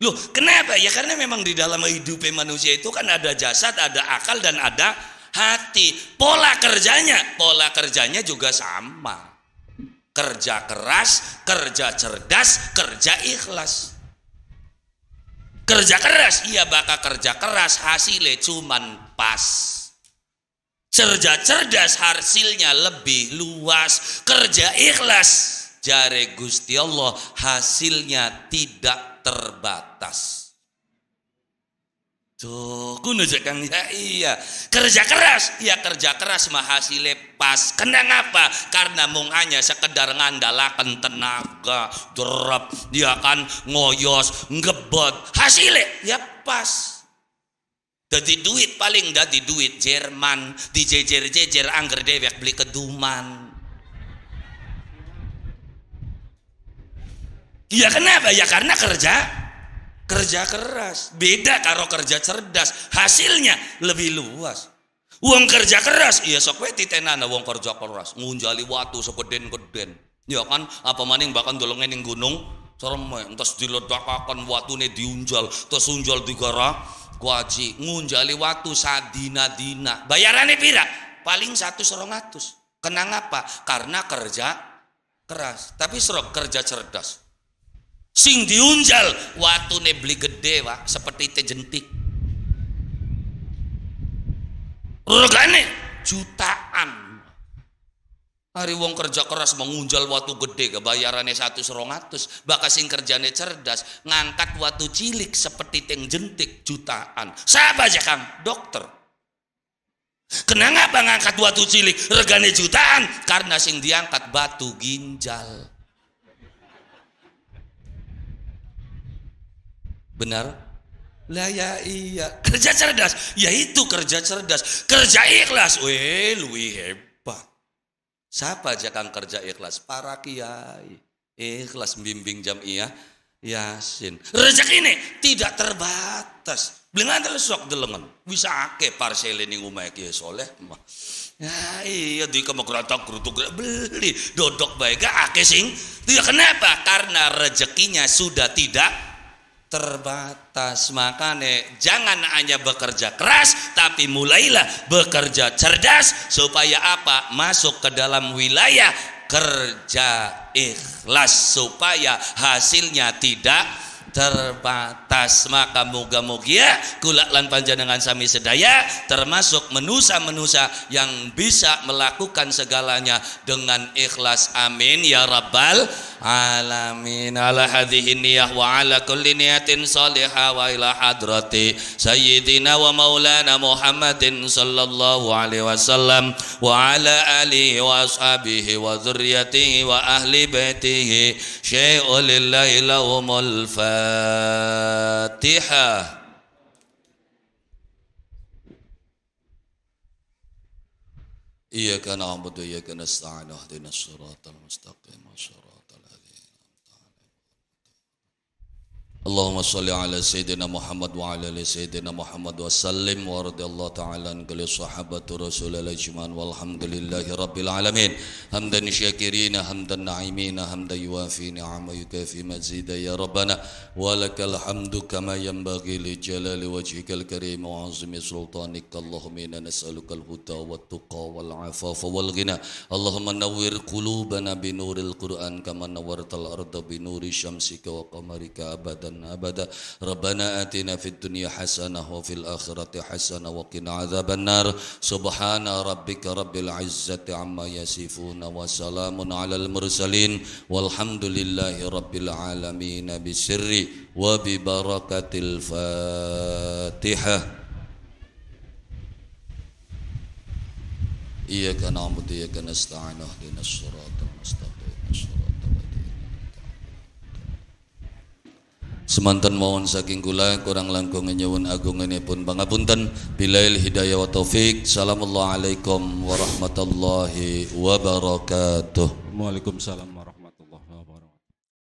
S1: loh kenapa ya karena memang di dalam hidup manusia itu kan ada jasad ada akal dan ada hati pola kerjanya pola kerjanya juga sama kerja keras kerja cerdas kerja ikhlas kerja keras iya bakal kerja keras hasilnya cuman pas Kerja cerdas hasilnya lebih luas. Kerja ikhlas jare Gusti Allah hasilnya tidak terbatas. Tuh, kuno jekang, ya iya. Kerja keras, ya kerja keras mah hasilnya pas. Kena ngapa? Karena mung hanya sekedar ngandalakan tenaga, derap, dia kan ngoyos, ngebot. Hasilnya ya pas jadi duit paling di duit Jerman dijejer-jejer angger dewek beli keduman. Ya kenapa? Ya karena kerja kerja keras. Beda karo kerja cerdas. Hasilnya lebih luas. Uang kerja keras, iya sok we titenana uang kerja keras. Ngunjali watu sepeden keden Ya kan, apa maning bahkan dolongin gunung cerme, terus diledakakan nih diunjal, terus unjal digara Kuaji ngunjali waktu sadina-dina. Bayarannya pira? Paling satu serongatus. Kenang apa? Karena kerja keras. Tapi serok kerja cerdas. Sing diunjal waktu beli gede pak. Seperti tejentik jentik. rugane jutaan Hari wong kerja keras mengunjal watu gede kebayarannya satu serongatus bakas sing kerjane cerdas ngangkat watu cilik seperti teng jentik jutaan siapa aja kang dokter kenapa ngangkat watu cilik regane jutaan karena sing diangkat batu ginjal benar lah ya iya kerja cerdas ya itu kerja cerdas kerja ikhlas weh lebih hebat Siapa aja kang kerja ikhlas? Para kiai. Ikhlas bimbing jam iya Yasin. Rezeki ini tidak terbatas. beli ada sok delengan. Bisa ake parsel ini umay ya kiai soleh. Ya iya di kemekrotok kerutuk beli dodok baik ake sing. Tidak kenapa? Karena rezekinya sudah tidak terbatas makanya jangan hanya bekerja keras tapi mulailah bekerja cerdas supaya apa masuk ke dalam wilayah kerja ikhlas supaya hasilnya tidak terbatas maka moga moga ya, kulak lan panjenengan sami sedaya termasuk menusa-menusa yang bisa melakukan segalanya dengan ikhlas amin ya rabbal alamin ala hadhihi niyah wa ala kulli niyatin salihah wa ila hadrati sayyidina wa maulana muhammadin sallallahu alaihi wasallam wa ala alihi wa ashabihi wa dhurriyyatihi wa ahli baitihi syai'u lillahi lahumul fa الفاتحة إياك نعبد وإياك نستعين اهدنا الصراط المستقيم اللهم صل على سيدنا محمد وعلى ال سيدنا محمد وسلم ورضي الله تعالى عن كل صحابة رسول الله اجمعين والحمد لله رب العالمين حمدا شاكرين حمدا نعيمين حمدا يوافي نعم يكافي مزيدا يا ربنا ولك الحمد كما ينبغي لجلال وجهك الكريم وعظم سلطانك اللهم انا نسالك الهدى والتقى والعفاف والغنى اللهم نور قلوبنا بنور القران كما نورت الارض بنور شمسك وقمرك ابدا أبدا ربنا آتنا في الدنيا حسنة وفي الآخرة حسنة وقنا عذاب النار سبحان ربك رب العزة عما يصفون وسلام على المرسلين والحمد لله رب العالمين بسر وببركة الفاتحة إياك نعبد إياك نستعين اهدنا الصراط Semantan mohon saking kula kurang langkung nyuwun agunganipun pangapunten bilail hidayah wa taufik assalamualaikum warahmatullahi wabarakatuh Waalaikumsalam